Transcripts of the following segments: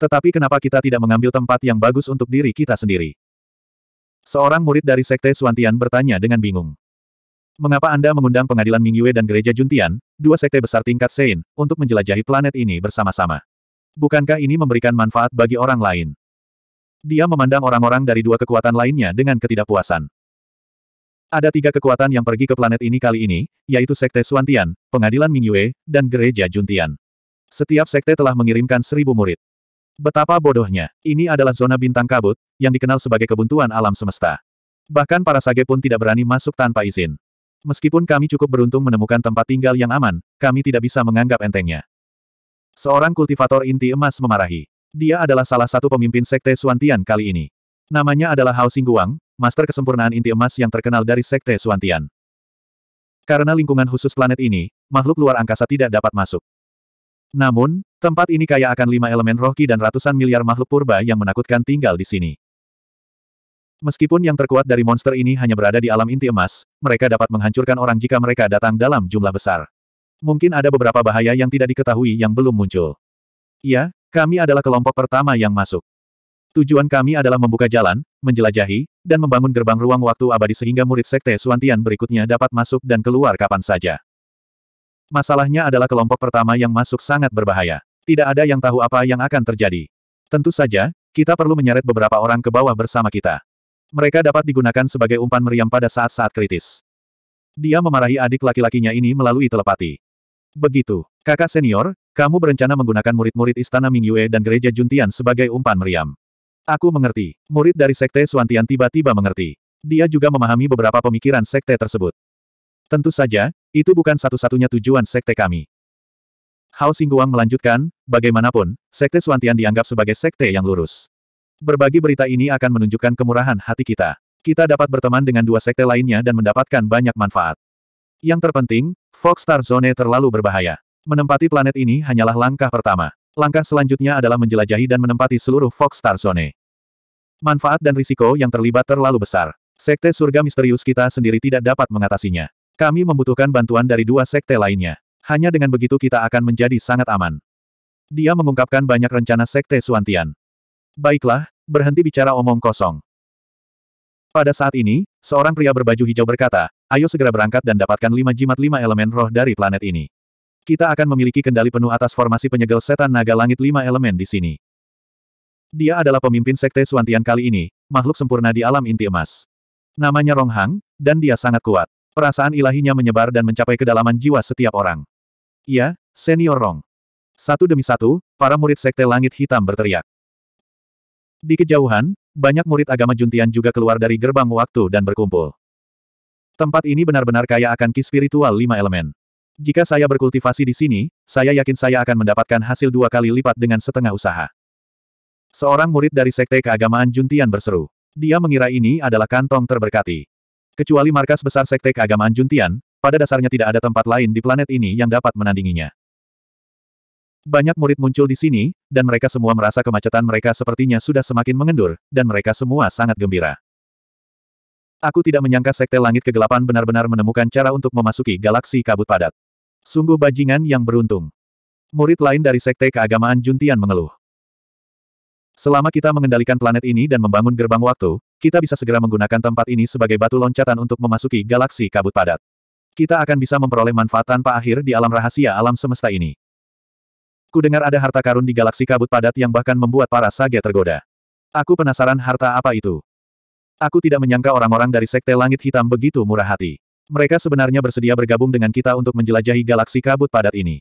Tetapi kenapa kita tidak mengambil tempat yang bagus untuk diri kita sendiri? Seorang murid dari Sekte Suantian bertanya dengan bingung. Mengapa Anda mengundang pengadilan Mingyue dan gereja Juntian, dua sekte besar tingkat Sein, untuk menjelajahi planet ini bersama-sama? Bukankah ini memberikan manfaat bagi orang lain? Dia memandang orang-orang dari dua kekuatan lainnya dengan ketidakpuasan. Ada tiga kekuatan yang pergi ke planet ini kali ini, yaitu Sekte Suantian, Pengadilan Mingyue, dan Gereja Juntian. Setiap sekte telah mengirimkan seribu murid. Betapa bodohnya. Ini adalah zona bintang kabut, yang dikenal sebagai kebuntuan alam semesta. Bahkan para sage pun tidak berani masuk tanpa izin. Meskipun kami cukup beruntung menemukan tempat tinggal yang aman, kami tidak bisa menganggap entengnya. Seorang kultivator inti emas memarahi. Dia adalah salah satu pemimpin sekte Suantian kali ini. Namanya adalah Hao Singguang, master kesempurnaan inti emas yang terkenal dari sekte Suantian. Karena lingkungan khusus planet ini, makhluk luar angkasa tidak dapat masuk. Namun, tempat ini kaya akan lima elemen rohki dan ratusan miliar makhluk purba yang menakutkan tinggal di sini. Meskipun yang terkuat dari monster ini hanya berada di alam inti emas, mereka dapat menghancurkan orang jika mereka datang dalam jumlah besar. Mungkin ada beberapa bahaya yang tidak diketahui yang belum muncul. Ya, kami adalah kelompok pertama yang masuk. Tujuan kami adalah membuka jalan, menjelajahi, dan membangun gerbang ruang waktu abadi sehingga murid Sekte Suantian berikutnya dapat masuk dan keluar kapan saja. Masalahnya adalah kelompok pertama yang masuk sangat berbahaya. Tidak ada yang tahu apa yang akan terjadi. Tentu saja, kita perlu menyeret beberapa orang ke bawah bersama kita. Mereka dapat digunakan sebagai umpan meriam pada saat-saat kritis. Dia memarahi adik laki-lakinya ini melalui telepati. Begitu, kakak senior, kamu berencana menggunakan murid-murid Istana Mingyue dan Gereja Juntian sebagai umpan meriam. Aku mengerti. Murid dari Sekte Suantian tiba-tiba mengerti. Dia juga memahami beberapa pemikiran Sekte tersebut. Tentu saja, itu bukan satu-satunya tujuan sekte kami. Hao Singguang melanjutkan, bagaimanapun, sekte Suantian dianggap sebagai sekte yang lurus. Berbagi berita ini akan menunjukkan kemurahan hati kita. Kita dapat berteman dengan dua sekte lainnya dan mendapatkan banyak manfaat. Yang terpenting, Fox Star Zone terlalu berbahaya. Menempati planet ini hanyalah langkah pertama. Langkah selanjutnya adalah menjelajahi dan menempati seluruh Fox Star Zone. Manfaat dan risiko yang terlibat terlalu besar. Sekte surga misterius kita sendiri tidak dapat mengatasinya. Kami membutuhkan bantuan dari dua sekte lainnya. Hanya dengan begitu kita akan menjadi sangat aman. Dia mengungkapkan banyak rencana sekte Suantian. Baiklah, berhenti bicara omong kosong. Pada saat ini, seorang pria berbaju hijau berkata, ayo segera berangkat dan dapatkan lima jimat lima elemen roh dari planet ini. Kita akan memiliki kendali penuh atas formasi penyegel setan naga langit lima elemen di sini. Dia adalah pemimpin sekte Suantian kali ini, makhluk sempurna di alam inti emas. Namanya Ronghang, dan dia sangat kuat. Perasaan ilahinya menyebar dan mencapai kedalaman jiwa setiap orang. Iya, Senior Rong. Satu demi satu, para murid Sekte Langit Hitam berteriak. Di kejauhan, banyak murid agama Juntian juga keluar dari gerbang waktu dan berkumpul. Tempat ini benar-benar kaya akan ki spiritual lima elemen. Jika saya berkultivasi di sini, saya yakin saya akan mendapatkan hasil dua kali lipat dengan setengah usaha. Seorang murid dari sekte keagamaan Juntian berseru. Dia mengira ini adalah kantong terberkati. Kecuali markas besar Sekte Keagamaan Juntian, pada dasarnya tidak ada tempat lain di planet ini yang dapat menandinginya. Banyak murid muncul di sini, dan mereka semua merasa kemacetan mereka sepertinya sudah semakin mengendur, dan mereka semua sangat gembira. Aku tidak menyangka Sekte Langit Kegelapan benar-benar menemukan cara untuk memasuki galaksi kabut padat. Sungguh bajingan yang beruntung. Murid lain dari Sekte Keagamaan Juntian mengeluh. Selama kita mengendalikan planet ini dan membangun gerbang waktu, kita bisa segera menggunakan tempat ini sebagai batu loncatan untuk memasuki galaksi kabut padat. Kita akan bisa memperoleh manfaat tanpa akhir di alam rahasia alam semesta ini. Ku dengar ada harta karun di galaksi kabut padat yang bahkan membuat para sage tergoda. Aku penasaran harta apa itu. Aku tidak menyangka orang-orang dari Sekte Langit Hitam begitu murah hati. Mereka sebenarnya bersedia bergabung dengan kita untuk menjelajahi galaksi kabut padat ini.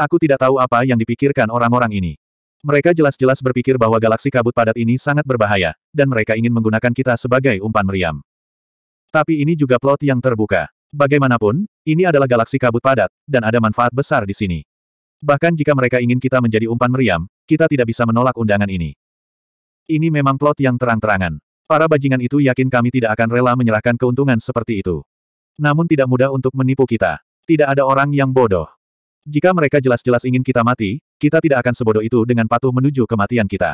Aku tidak tahu apa yang dipikirkan orang-orang ini. Mereka jelas-jelas berpikir bahwa galaksi kabut padat ini sangat berbahaya, dan mereka ingin menggunakan kita sebagai umpan meriam. Tapi ini juga plot yang terbuka. Bagaimanapun, ini adalah galaksi kabut padat, dan ada manfaat besar di sini. Bahkan jika mereka ingin kita menjadi umpan meriam, kita tidak bisa menolak undangan ini. Ini memang plot yang terang-terangan. Para bajingan itu yakin kami tidak akan rela menyerahkan keuntungan seperti itu. Namun tidak mudah untuk menipu kita. Tidak ada orang yang bodoh. Jika mereka jelas-jelas ingin kita mati, kita tidak akan sebodoh itu dengan patuh menuju kematian kita.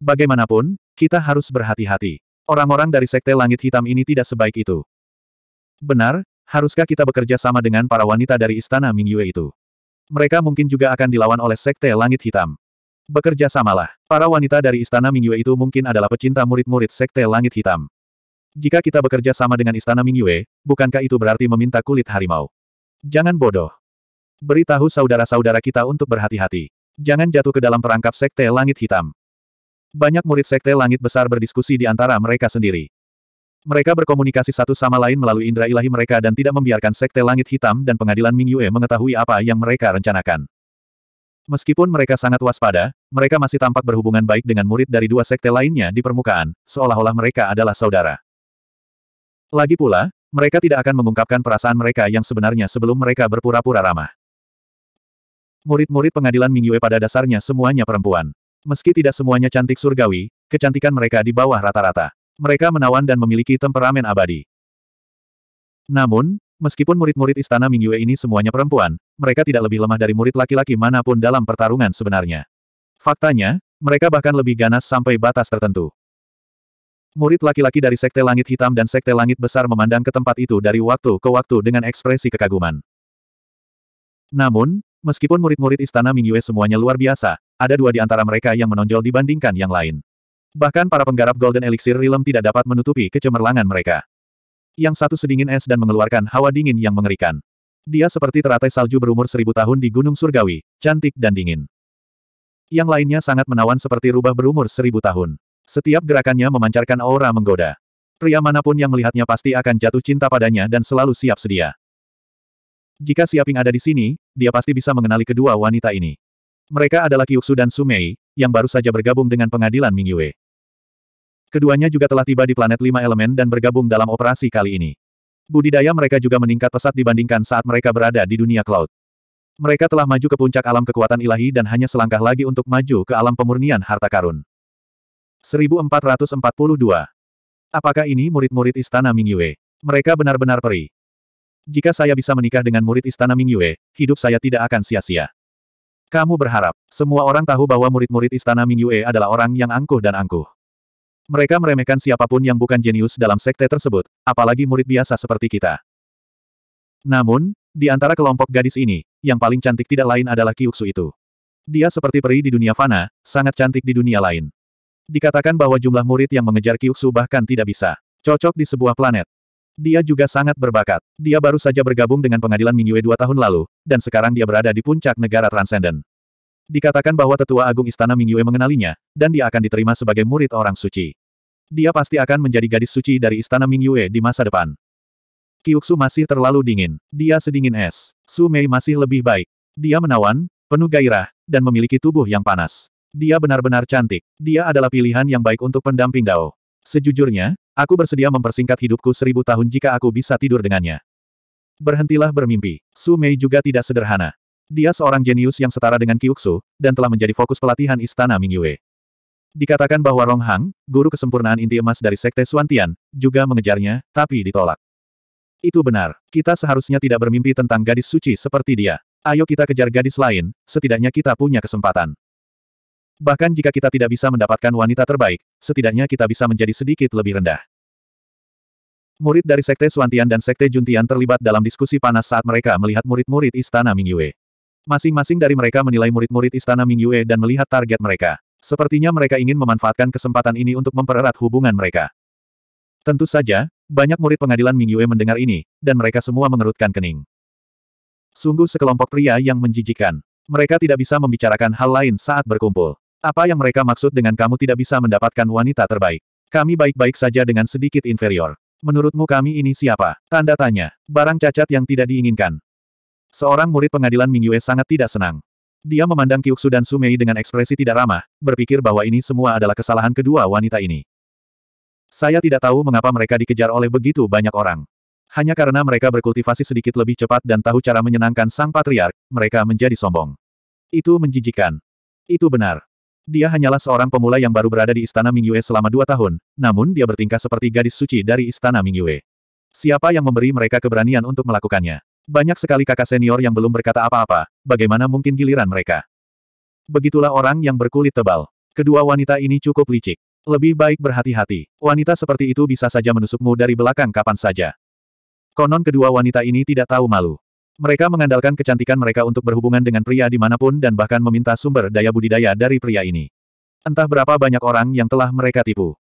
Bagaimanapun, kita harus berhati-hati. Orang-orang dari Sekte Langit Hitam ini tidak sebaik itu. Benar, haruskah kita bekerja sama dengan para wanita dari Istana Mingyue itu? Mereka mungkin juga akan dilawan oleh Sekte Langit Hitam. Bekerja samalah. Para wanita dari Istana Mingyue itu mungkin adalah pecinta murid-murid Sekte Langit Hitam. Jika kita bekerja sama dengan Istana Mingyue, bukankah itu berarti meminta kulit harimau? Jangan bodoh. Beritahu saudara-saudara kita untuk berhati-hati. Jangan jatuh ke dalam perangkap Sekte Langit Hitam. Banyak murid Sekte Langit Besar berdiskusi di antara mereka sendiri. Mereka berkomunikasi satu sama lain melalui indera ilahi mereka dan tidak membiarkan Sekte Langit Hitam dan pengadilan Ming Yue mengetahui apa yang mereka rencanakan. Meskipun mereka sangat waspada, mereka masih tampak berhubungan baik dengan murid dari dua sekte lainnya di permukaan, seolah-olah mereka adalah saudara. Lagi pula, mereka tidak akan mengungkapkan perasaan mereka yang sebenarnya sebelum mereka berpura-pura ramah. Murid-murid pengadilan Mingyue pada dasarnya semuanya perempuan. Meski tidak semuanya cantik surgawi, kecantikan mereka di bawah rata-rata. Mereka menawan dan memiliki temperamen abadi. Namun, meskipun murid-murid istana Mingyue ini semuanya perempuan, mereka tidak lebih lemah dari murid laki-laki manapun dalam pertarungan sebenarnya. Faktanya, mereka bahkan lebih ganas sampai batas tertentu. Murid laki-laki dari Sekte Langit Hitam dan Sekte Langit Besar memandang ke tempat itu dari waktu ke waktu dengan ekspresi kekaguman. Namun, Meskipun murid-murid istana Mingyue semuanya luar biasa, ada dua di antara mereka yang menonjol dibandingkan yang lain. Bahkan para penggarap Golden Elixir Realm tidak dapat menutupi kecemerlangan mereka. Yang satu sedingin es dan mengeluarkan hawa dingin yang mengerikan. Dia seperti teratai salju berumur seribu tahun di Gunung Surgawi, cantik dan dingin. Yang lainnya sangat menawan seperti rubah berumur seribu tahun. Setiap gerakannya memancarkan aura menggoda. Pria manapun yang melihatnya pasti akan jatuh cinta padanya dan selalu siap sedia. Jika Siaping ada di sini, dia pasti bisa mengenali kedua wanita ini. Mereka adalah Kyuksu dan Sumei, yang baru saja bergabung dengan pengadilan Mingyue. Keduanya juga telah tiba di planet lima elemen dan bergabung dalam operasi kali ini. Budidaya mereka juga meningkat pesat dibandingkan saat mereka berada di dunia cloud. Mereka telah maju ke puncak alam kekuatan ilahi dan hanya selangkah lagi untuk maju ke alam pemurnian harta karun. 1442. Apakah ini murid-murid istana Mingyue? Mereka benar-benar perih. Jika saya bisa menikah dengan murid istana Mingyue, hidup saya tidak akan sia-sia. Kamu berharap, semua orang tahu bahwa murid-murid istana Mingyue adalah orang yang angkuh dan angkuh. Mereka meremehkan siapapun yang bukan jenius dalam sekte tersebut, apalagi murid biasa seperti kita. Namun, di antara kelompok gadis ini, yang paling cantik tidak lain adalah Kyuksu itu. Dia seperti peri di dunia fana, sangat cantik di dunia lain. Dikatakan bahwa jumlah murid yang mengejar Kyuksu bahkan tidak bisa cocok di sebuah planet. Dia juga sangat berbakat. Dia baru saja bergabung dengan pengadilan Mingyue dua tahun lalu, dan sekarang dia berada di puncak negara Transcendent. Dikatakan bahwa tetua agung istana Mingyue mengenalinya, dan dia akan diterima sebagai murid orang suci. Dia pasti akan menjadi gadis suci dari istana Mingyue di masa depan. Kiuksu masih terlalu dingin. Dia sedingin es. Su Mei masih lebih baik. Dia menawan, penuh gairah, dan memiliki tubuh yang panas. Dia benar-benar cantik. Dia adalah pilihan yang baik untuk pendamping Dao. Sejujurnya, aku bersedia mempersingkat hidupku seribu tahun jika aku bisa tidur dengannya. Berhentilah bermimpi. Su Mei juga tidak sederhana. Dia seorang jenius yang setara dengan Kyuksu, dan telah menjadi fokus pelatihan Istana Mingyue. Dikatakan bahwa Rong Hang, guru kesempurnaan inti emas dari Sekte Suantian, juga mengejarnya, tapi ditolak. Itu benar, kita seharusnya tidak bermimpi tentang gadis suci seperti dia. Ayo kita kejar gadis lain, setidaknya kita punya kesempatan. Bahkan jika kita tidak bisa mendapatkan wanita terbaik, setidaknya kita bisa menjadi sedikit lebih rendah. Murid dari Sekte Suantian dan Sekte Juntian terlibat dalam diskusi panas saat mereka melihat murid-murid Istana Mingyue. Masing-masing dari mereka menilai murid-murid Istana Mingyue dan melihat target mereka. Sepertinya mereka ingin memanfaatkan kesempatan ini untuk mempererat hubungan mereka. Tentu saja, banyak murid pengadilan Mingyue mendengar ini, dan mereka semua mengerutkan kening. Sungguh sekelompok pria yang menjijikan. Mereka tidak bisa membicarakan hal lain saat berkumpul. Apa yang mereka maksud dengan kamu tidak bisa mendapatkan wanita terbaik? Kami baik-baik saja dengan sedikit inferior. Menurutmu kami ini siapa? Tanda tanya. Barang cacat yang tidak diinginkan. Seorang murid pengadilan Mingyue sangat tidak senang. Dia memandang Kyuksu dan Sumei dengan ekspresi tidak ramah, berpikir bahwa ini semua adalah kesalahan kedua wanita ini. Saya tidak tahu mengapa mereka dikejar oleh begitu banyak orang. Hanya karena mereka berkultivasi sedikit lebih cepat dan tahu cara menyenangkan sang patriark, mereka menjadi sombong. Itu menjijikan. Itu benar. Dia hanyalah seorang pemula yang baru berada di Istana Mingyue selama dua tahun, namun dia bertingkah seperti gadis suci dari Istana Mingyue. Siapa yang memberi mereka keberanian untuk melakukannya? Banyak sekali kakak senior yang belum berkata apa-apa, bagaimana mungkin giliran mereka? Begitulah orang yang berkulit tebal. Kedua wanita ini cukup licik. Lebih baik berhati-hati. Wanita seperti itu bisa saja menusukmu dari belakang kapan saja. Konon kedua wanita ini tidak tahu malu. Mereka mengandalkan kecantikan mereka untuk berhubungan dengan pria dimanapun dan bahkan meminta sumber daya budidaya dari pria ini. Entah berapa banyak orang yang telah mereka tipu.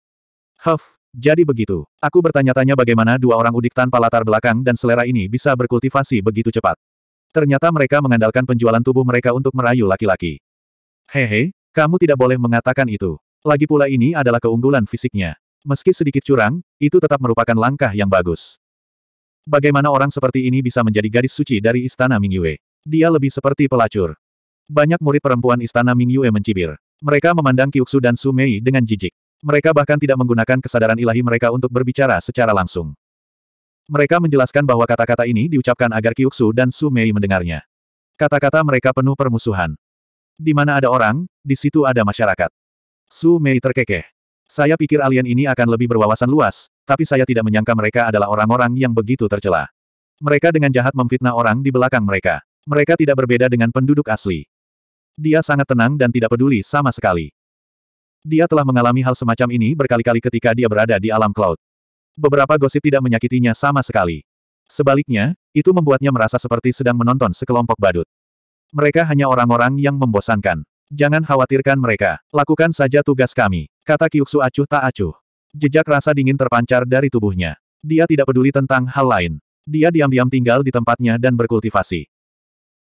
Huff, jadi begitu. Aku bertanya-tanya bagaimana dua orang udik tanpa latar belakang dan selera ini bisa berkultivasi begitu cepat. Ternyata mereka mengandalkan penjualan tubuh mereka untuk merayu laki-laki. Hehe, kamu tidak boleh mengatakan itu. Lagi pula ini adalah keunggulan fisiknya. Meski sedikit curang, itu tetap merupakan langkah yang bagus. Bagaimana orang seperti ini bisa menjadi gadis suci dari Istana Mingyue? Dia lebih seperti pelacur. Banyak murid perempuan Istana Mingyue mencibir. Mereka memandang Kyuksu dan Sumei dengan jijik. Mereka bahkan tidak menggunakan kesadaran ilahi mereka untuk berbicara secara langsung. Mereka menjelaskan bahwa kata-kata ini diucapkan agar Kyuksu dan Sumei mendengarnya. Kata-kata mereka penuh permusuhan. Di mana ada orang, di situ ada masyarakat. Sumei terkekeh. Saya pikir alien ini akan lebih berwawasan luas, tapi saya tidak menyangka mereka adalah orang-orang yang begitu tercela. Mereka dengan jahat memfitnah orang di belakang mereka. Mereka tidak berbeda dengan penduduk asli. Dia sangat tenang dan tidak peduli sama sekali. Dia telah mengalami hal semacam ini berkali-kali ketika dia berada di alam cloud. Beberapa gosip tidak menyakitinya sama sekali. Sebaliknya, itu membuatnya merasa seperti sedang menonton sekelompok badut. Mereka hanya orang-orang yang membosankan. Jangan khawatirkan mereka, lakukan saja tugas kami, kata Kyuksu acuh tak acuh. Jejak rasa dingin terpancar dari tubuhnya. Dia tidak peduli tentang hal lain. Dia diam-diam tinggal di tempatnya dan berkultivasi.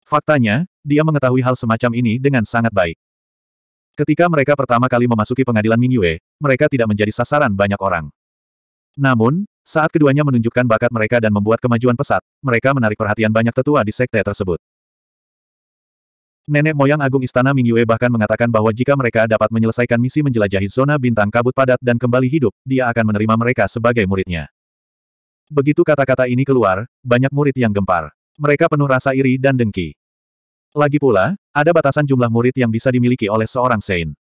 Faktanya, dia mengetahui hal semacam ini dengan sangat baik. Ketika mereka pertama kali memasuki pengadilan Mingyue, mereka tidak menjadi sasaran banyak orang. Namun, saat keduanya menunjukkan bakat mereka dan membuat kemajuan pesat, mereka menarik perhatian banyak tetua di sekte tersebut. Nenek moyang agung istana Mingyue bahkan mengatakan bahwa jika mereka dapat menyelesaikan misi menjelajahi zona bintang kabut padat dan kembali hidup, dia akan menerima mereka sebagai muridnya. Begitu kata-kata ini keluar, banyak murid yang gempar. Mereka penuh rasa iri dan dengki. Lagi pula, ada batasan jumlah murid yang bisa dimiliki oleh seorang Sein.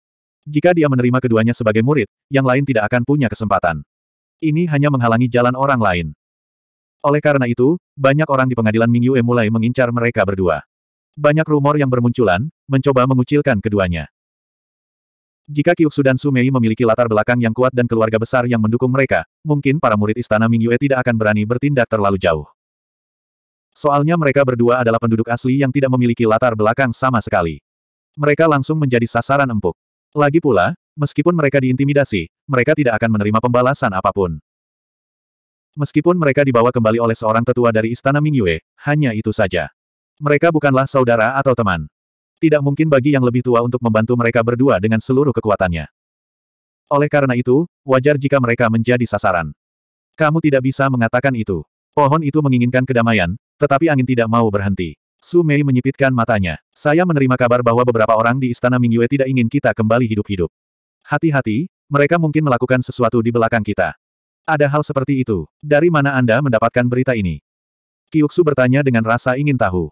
Jika dia menerima keduanya sebagai murid, yang lain tidak akan punya kesempatan. Ini hanya menghalangi jalan orang lain. Oleh karena itu, banyak orang di pengadilan Mingyue mulai mengincar mereka berdua. Banyak rumor yang bermunculan, mencoba mengucilkan keduanya. Jika Kyuksu dan Sumei memiliki latar belakang yang kuat dan keluarga besar yang mendukung mereka, mungkin para murid istana Mingyue tidak akan berani bertindak terlalu jauh. Soalnya mereka berdua adalah penduduk asli yang tidak memiliki latar belakang sama sekali. Mereka langsung menjadi sasaran empuk. Lagi pula, meskipun mereka diintimidasi, mereka tidak akan menerima pembalasan apapun. Meskipun mereka dibawa kembali oleh seorang tetua dari istana Mingyue, hanya itu saja. Mereka bukanlah saudara atau teman. Tidak mungkin bagi yang lebih tua untuk membantu mereka berdua dengan seluruh kekuatannya. Oleh karena itu, wajar jika mereka menjadi sasaran. Kamu tidak bisa mengatakan itu. Pohon itu menginginkan kedamaian, tetapi angin tidak mau berhenti. Su Mei menyipitkan matanya. Saya menerima kabar bahwa beberapa orang di Istana Mingyue tidak ingin kita kembali hidup-hidup. Hati-hati, mereka mungkin melakukan sesuatu di belakang kita. Ada hal seperti itu. Dari mana Anda mendapatkan berita ini? Kiuksu bertanya dengan rasa ingin tahu.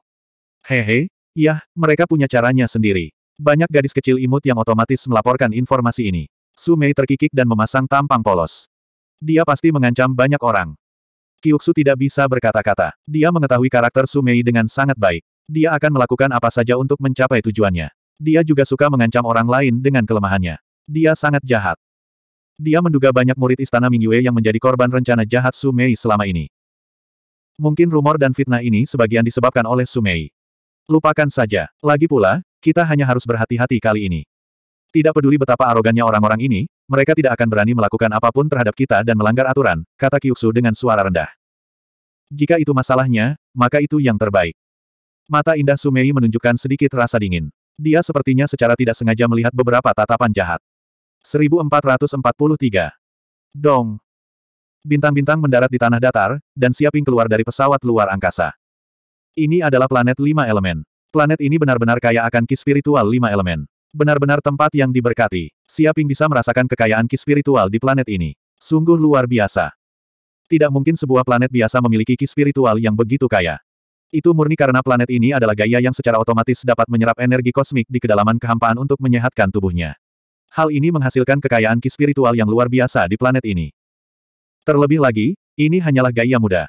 Hehe, yah, mereka punya caranya sendiri. Banyak gadis kecil imut yang otomatis melaporkan informasi ini. Su Mei terkikik dan memasang tampang polos. Dia pasti mengancam banyak orang. Kyuksu tidak bisa berkata-kata. Dia mengetahui karakter Su Mei dengan sangat baik. Dia akan melakukan apa saja untuk mencapai tujuannya. Dia juga suka mengancam orang lain dengan kelemahannya. Dia sangat jahat. Dia menduga banyak murid istana Mingyue yang menjadi korban rencana jahat Su Mei selama ini. Mungkin rumor dan fitnah ini sebagian disebabkan oleh Su Mei. Lupakan saja. Lagi pula, kita hanya harus berhati-hati kali ini. Tidak peduli betapa arogannya orang-orang ini, mereka tidak akan berani melakukan apapun terhadap kita dan melanggar aturan, kata Kyuksu dengan suara rendah. Jika itu masalahnya, maka itu yang terbaik. Mata indah Sumei menunjukkan sedikit rasa dingin. Dia sepertinya secara tidak sengaja melihat beberapa tatapan jahat. 1443. Dong. Bintang-bintang mendarat di tanah datar, dan siaping keluar dari pesawat luar angkasa. Ini adalah planet lima elemen. Planet ini benar-benar kaya akan ki spiritual lima elemen. Benar-benar tempat yang diberkati. Siaping bisa merasakan kekayaan ki spiritual di planet ini. Sungguh luar biasa. Tidak mungkin sebuah planet biasa memiliki ki spiritual yang begitu kaya. Itu murni karena planet ini adalah gaya yang secara otomatis dapat menyerap energi kosmik di kedalaman kehampaan untuk menyehatkan tubuhnya. Hal ini menghasilkan kekayaan ki spiritual yang luar biasa di planet ini. Terlebih lagi, ini hanyalah gaya muda.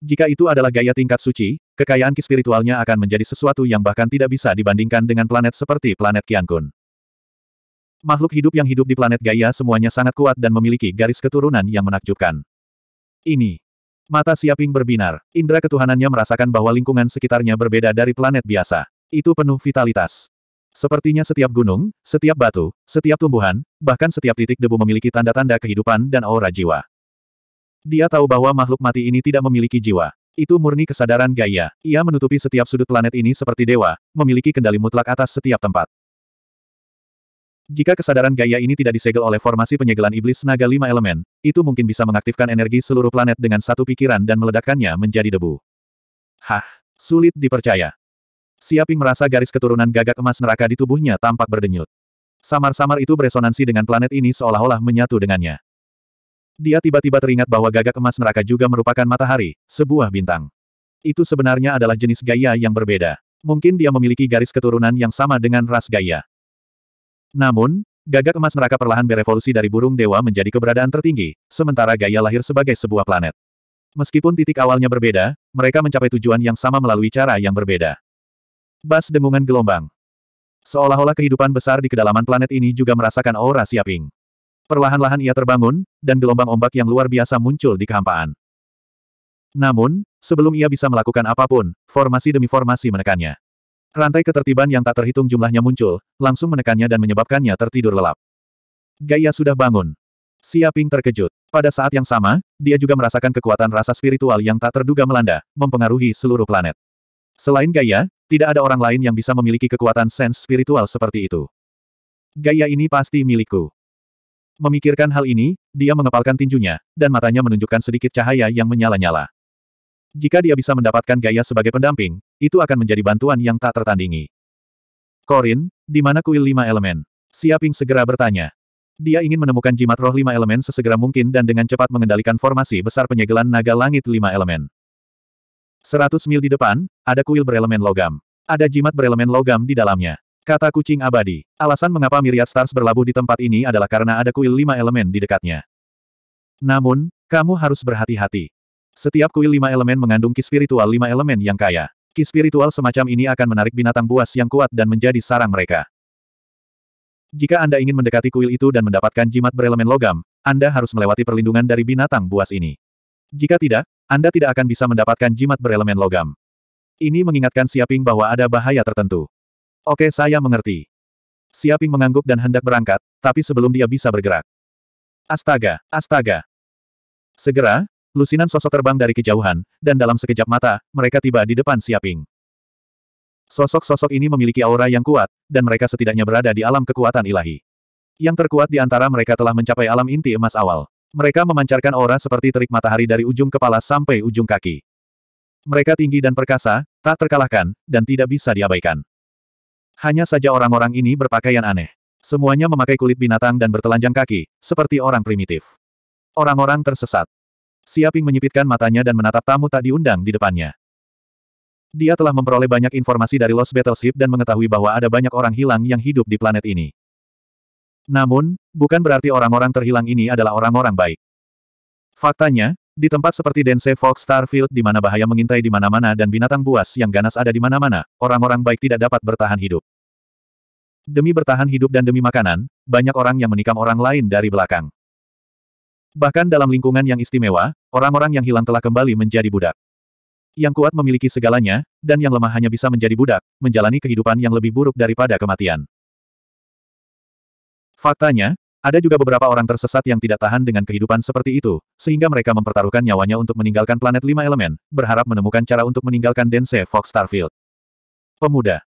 Jika itu adalah gaya tingkat suci, Kekayaan ki spiritualnya akan menjadi sesuatu yang bahkan tidak bisa dibandingkan dengan planet seperti planet Qiankun. Makhluk hidup yang hidup di planet Gaia semuanya sangat kuat dan memiliki garis keturunan yang menakjubkan. Ini. Mata Siaping berbinar. Indra ketuhanannya merasakan bahwa lingkungan sekitarnya berbeda dari planet biasa. Itu penuh vitalitas. Sepertinya setiap gunung, setiap batu, setiap tumbuhan, bahkan setiap titik debu memiliki tanda-tanda kehidupan dan aura jiwa. Dia tahu bahwa makhluk mati ini tidak memiliki jiwa. Itu murni kesadaran Gaia. Ia menutupi setiap sudut planet ini seperti dewa, memiliki kendali mutlak atas setiap tempat. Jika kesadaran Gaia ini tidak disegel oleh formasi penyegelan iblis naga lima elemen, itu mungkin bisa mengaktifkan energi seluruh planet dengan satu pikiran dan meledakkannya menjadi debu. Hah, sulit dipercaya. Siaping merasa garis keturunan gagak emas neraka di tubuhnya tampak berdenyut. Samar-samar itu beresonansi dengan planet ini seolah-olah menyatu dengannya. Dia tiba-tiba teringat bahwa gagak emas neraka juga merupakan matahari, sebuah bintang. Itu sebenarnya adalah jenis gaya yang berbeda. Mungkin dia memiliki garis keturunan yang sama dengan ras gaya. Namun, gagak emas neraka perlahan berevolusi dari burung dewa menjadi keberadaan tertinggi, sementara gaya lahir sebagai sebuah planet. Meskipun titik awalnya berbeda, mereka mencapai tujuan yang sama melalui cara yang berbeda. Bas dengungan gelombang. Seolah-olah kehidupan besar di kedalaman planet ini juga merasakan aura siaping. Perlahan-lahan ia terbangun, dan gelombang ombak yang luar biasa muncul di kehampaan. Namun, sebelum ia bisa melakukan apapun, formasi demi formasi menekannya. Rantai ketertiban yang tak terhitung jumlahnya muncul, langsung menekannya dan menyebabkannya tertidur lelap. Gaia sudah bangun. Siaping terkejut. Pada saat yang sama, dia juga merasakan kekuatan rasa spiritual yang tak terduga melanda, mempengaruhi seluruh planet. Selain Gaia, tidak ada orang lain yang bisa memiliki kekuatan sense spiritual seperti itu. Gaya ini pasti milikku. Memikirkan hal ini, dia mengepalkan tinjunya, dan matanya menunjukkan sedikit cahaya yang menyala-nyala. Jika dia bisa mendapatkan gaya sebagai pendamping, itu akan menjadi bantuan yang tak tertandingi. Korin, di mana kuil lima elemen? Siaping segera bertanya. Dia ingin menemukan jimat roh lima elemen sesegera mungkin dan dengan cepat mengendalikan formasi besar penyegelan naga langit lima elemen. Seratus mil di depan, ada kuil berelemen logam. Ada jimat berelemen logam di dalamnya. Kata kucing abadi. Alasan mengapa Myriad Stars berlabuh di tempat ini adalah karena ada kuil lima elemen di dekatnya. Namun, kamu harus berhati-hati. Setiap kuil lima elemen mengandung ki spiritual lima elemen yang kaya. Ki spiritual semacam ini akan menarik binatang buas yang kuat dan menjadi sarang mereka. Jika Anda ingin mendekati kuil itu dan mendapatkan jimat berelemen logam, Anda harus melewati perlindungan dari binatang buas ini. Jika tidak, Anda tidak akan bisa mendapatkan jimat berelemen logam. Ini mengingatkan Siaping bahwa ada bahaya tertentu. Oke saya mengerti. Siaping mengangguk dan hendak berangkat, tapi sebelum dia bisa bergerak. Astaga, astaga. Segera, lusinan sosok terbang dari kejauhan, dan dalam sekejap mata, mereka tiba di depan Siaping. Sosok-sosok ini memiliki aura yang kuat, dan mereka setidaknya berada di alam kekuatan ilahi. Yang terkuat di antara mereka telah mencapai alam inti emas awal. Mereka memancarkan aura seperti terik matahari dari ujung kepala sampai ujung kaki. Mereka tinggi dan perkasa, tak terkalahkan, dan tidak bisa diabaikan. Hanya saja orang-orang ini berpakaian aneh. Semuanya memakai kulit binatang dan bertelanjang kaki, seperti orang primitif. Orang-orang tersesat. Siaping menyipitkan matanya dan menatap tamu tak diundang di depannya. Dia telah memperoleh banyak informasi dari Los Battleship dan mengetahui bahwa ada banyak orang hilang yang hidup di planet ini. Namun, bukan berarti orang-orang terhilang ini adalah orang-orang baik. Faktanya, di tempat seperti Dense Fox Starfield di mana bahaya mengintai di mana-mana dan binatang buas yang ganas ada di mana-mana, orang-orang baik tidak dapat bertahan hidup. Demi bertahan hidup dan demi makanan, banyak orang yang menikam orang lain dari belakang. Bahkan dalam lingkungan yang istimewa, orang-orang yang hilang telah kembali menjadi budak. Yang kuat memiliki segalanya, dan yang lemah hanya bisa menjadi budak, menjalani kehidupan yang lebih buruk daripada kematian. Faktanya, ada juga beberapa orang tersesat yang tidak tahan dengan kehidupan seperti itu, sehingga mereka mempertaruhkan nyawanya untuk meninggalkan planet lima elemen, berharap menemukan cara untuk meninggalkan Dense Fox Starfield. Pemuda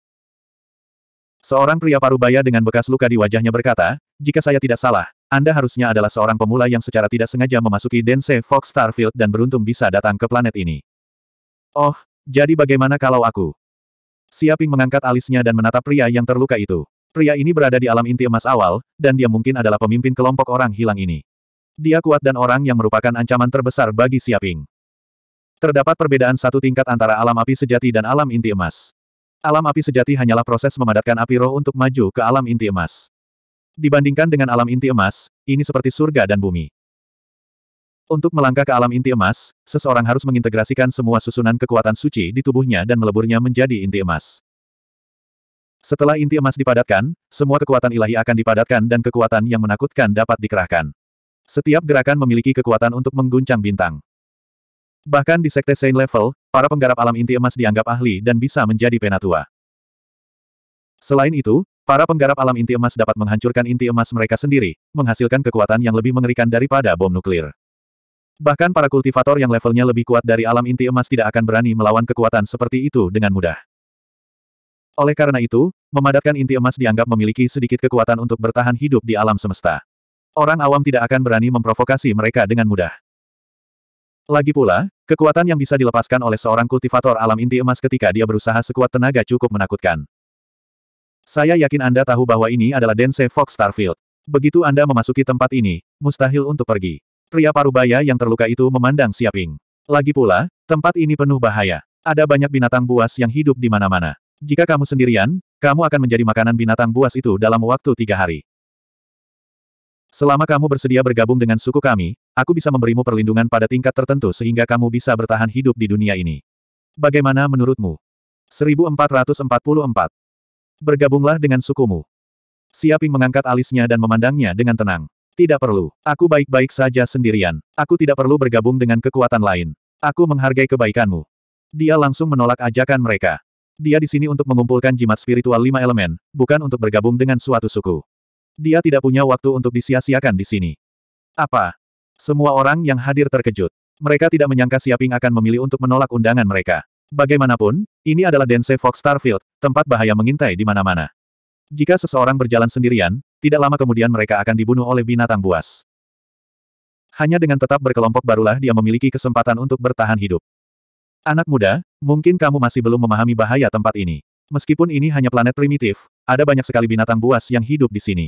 Seorang pria parubaya dengan bekas luka di wajahnya berkata, jika saya tidak salah, Anda harusnya adalah seorang pemula yang secara tidak sengaja memasuki Dense Fox Starfield dan beruntung bisa datang ke planet ini. Oh, jadi bagaimana kalau aku? Siaping mengangkat alisnya dan menatap pria yang terluka itu. Pria ini berada di alam inti emas awal, dan dia mungkin adalah pemimpin kelompok orang hilang ini. Dia kuat dan orang yang merupakan ancaman terbesar bagi Siaping. Terdapat perbedaan satu tingkat antara alam api sejati dan alam inti emas. Alam api sejati hanyalah proses memadatkan api roh untuk maju ke alam inti emas. Dibandingkan dengan alam inti emas, ini seperti surga dan bumi. Untuk melangkah ke alam inti emas, seseorang harus mengintegrasikan semua susunan kekuatan suci di tubuhnya dan meleburnya menjadi inti emas. Setelah inti emas dipadatkan, semua kekuatan ilahi akan dipadatkan dan kekuatan yang menakutkan dapat dikerahkan. Setiap gerakan memiliki kekuatan untuk mengguncang bintang. Bahkan di Sekte Saint level, para penggarap alam inti emas dianggap ahli dan bisa menjadi penatua. Selain itu, para penggarap alam inti emas dapat menghancurkan inti emas mereka sendiri, menghasilkan kekuatan yang lebih mengerikan daripada bom nuklir. Bahkan para kultivator yang levelnya lebih kuat dari alam inti emas tidak akan berani melawan kekuatan seperti itu dengan mudah. Oleh karena itu, memadatkan inti emas dianggap memiliki sedikit kekuatan untuk bertahan hidup di alam semesta. Orang awam tidak akan berani memprovokasi mereka dengan mudah. Lagi pula, kekuatan yang bisa dilepaskan oleh seorang kultivator alam inti emas ketika dia berusaha sekuat tenaga cukup menakutkan. Saya yakin Anda tahu bahwa ini adalah Dense Fox Starfield. Begitu Anda memasuki tempat ini, mustahil untuk pergi. Pria parubaya yang terluka itu memandang Siaping. Lagi pula, tempat ini penuh bahaya. Ada banyak binatang buas yang hidup di mana-mana. Jika kamu sendirian, kamu akan menjadi makanan binatang buas itu dalam waktu tiga hari. Selama kamu bersedia bergabung dengan suku kami, aku bisa memberimu perlindungan pada tingkat tertentu sehingga kamu bisa bertahan hidup di dunia ini. Bagaimana menurutmu? 1444. Bergabunglah dengan sukumu. Siaping mengangkat alisnya dan memandangnya dengan tenang. Tidak perlu. Aku baik-baik saja sendirian. Aku tidak perlu bergabung dengan kekuatan lain. Aku menghargai kebaikanmu. Dia langsung menolak ajakan mereka. Dia di sini untuk mengumpulkan jimat spiritual lima elemen, bukan untuk bergabung dengan suatu suku. Dia tidak punya waktu untuk disia-siakan di sini. Apa? Semua orang yang hadir terkejut. Mereka tidak menyangka Siaping akan memilih untuk menolak undangan mereka. Bagaimanapun, ini adalah Dense Fox Starfield, tempat bahaya mengintai di mana-mana. Jika seseorang berjalan sendirian, tidak lama kemudian mereka akan dibunuh oleh binatang buas. Hanya dengan tetap berkelompok barulah dia memiliki kesempatan untuk bertahan hidup. Anak muda, mungkin kamu masih belum memahami bahaya tempat ini. Meskipun ini hanya planet primitif, ada banyak sekali binatang buas yang hidup di sini.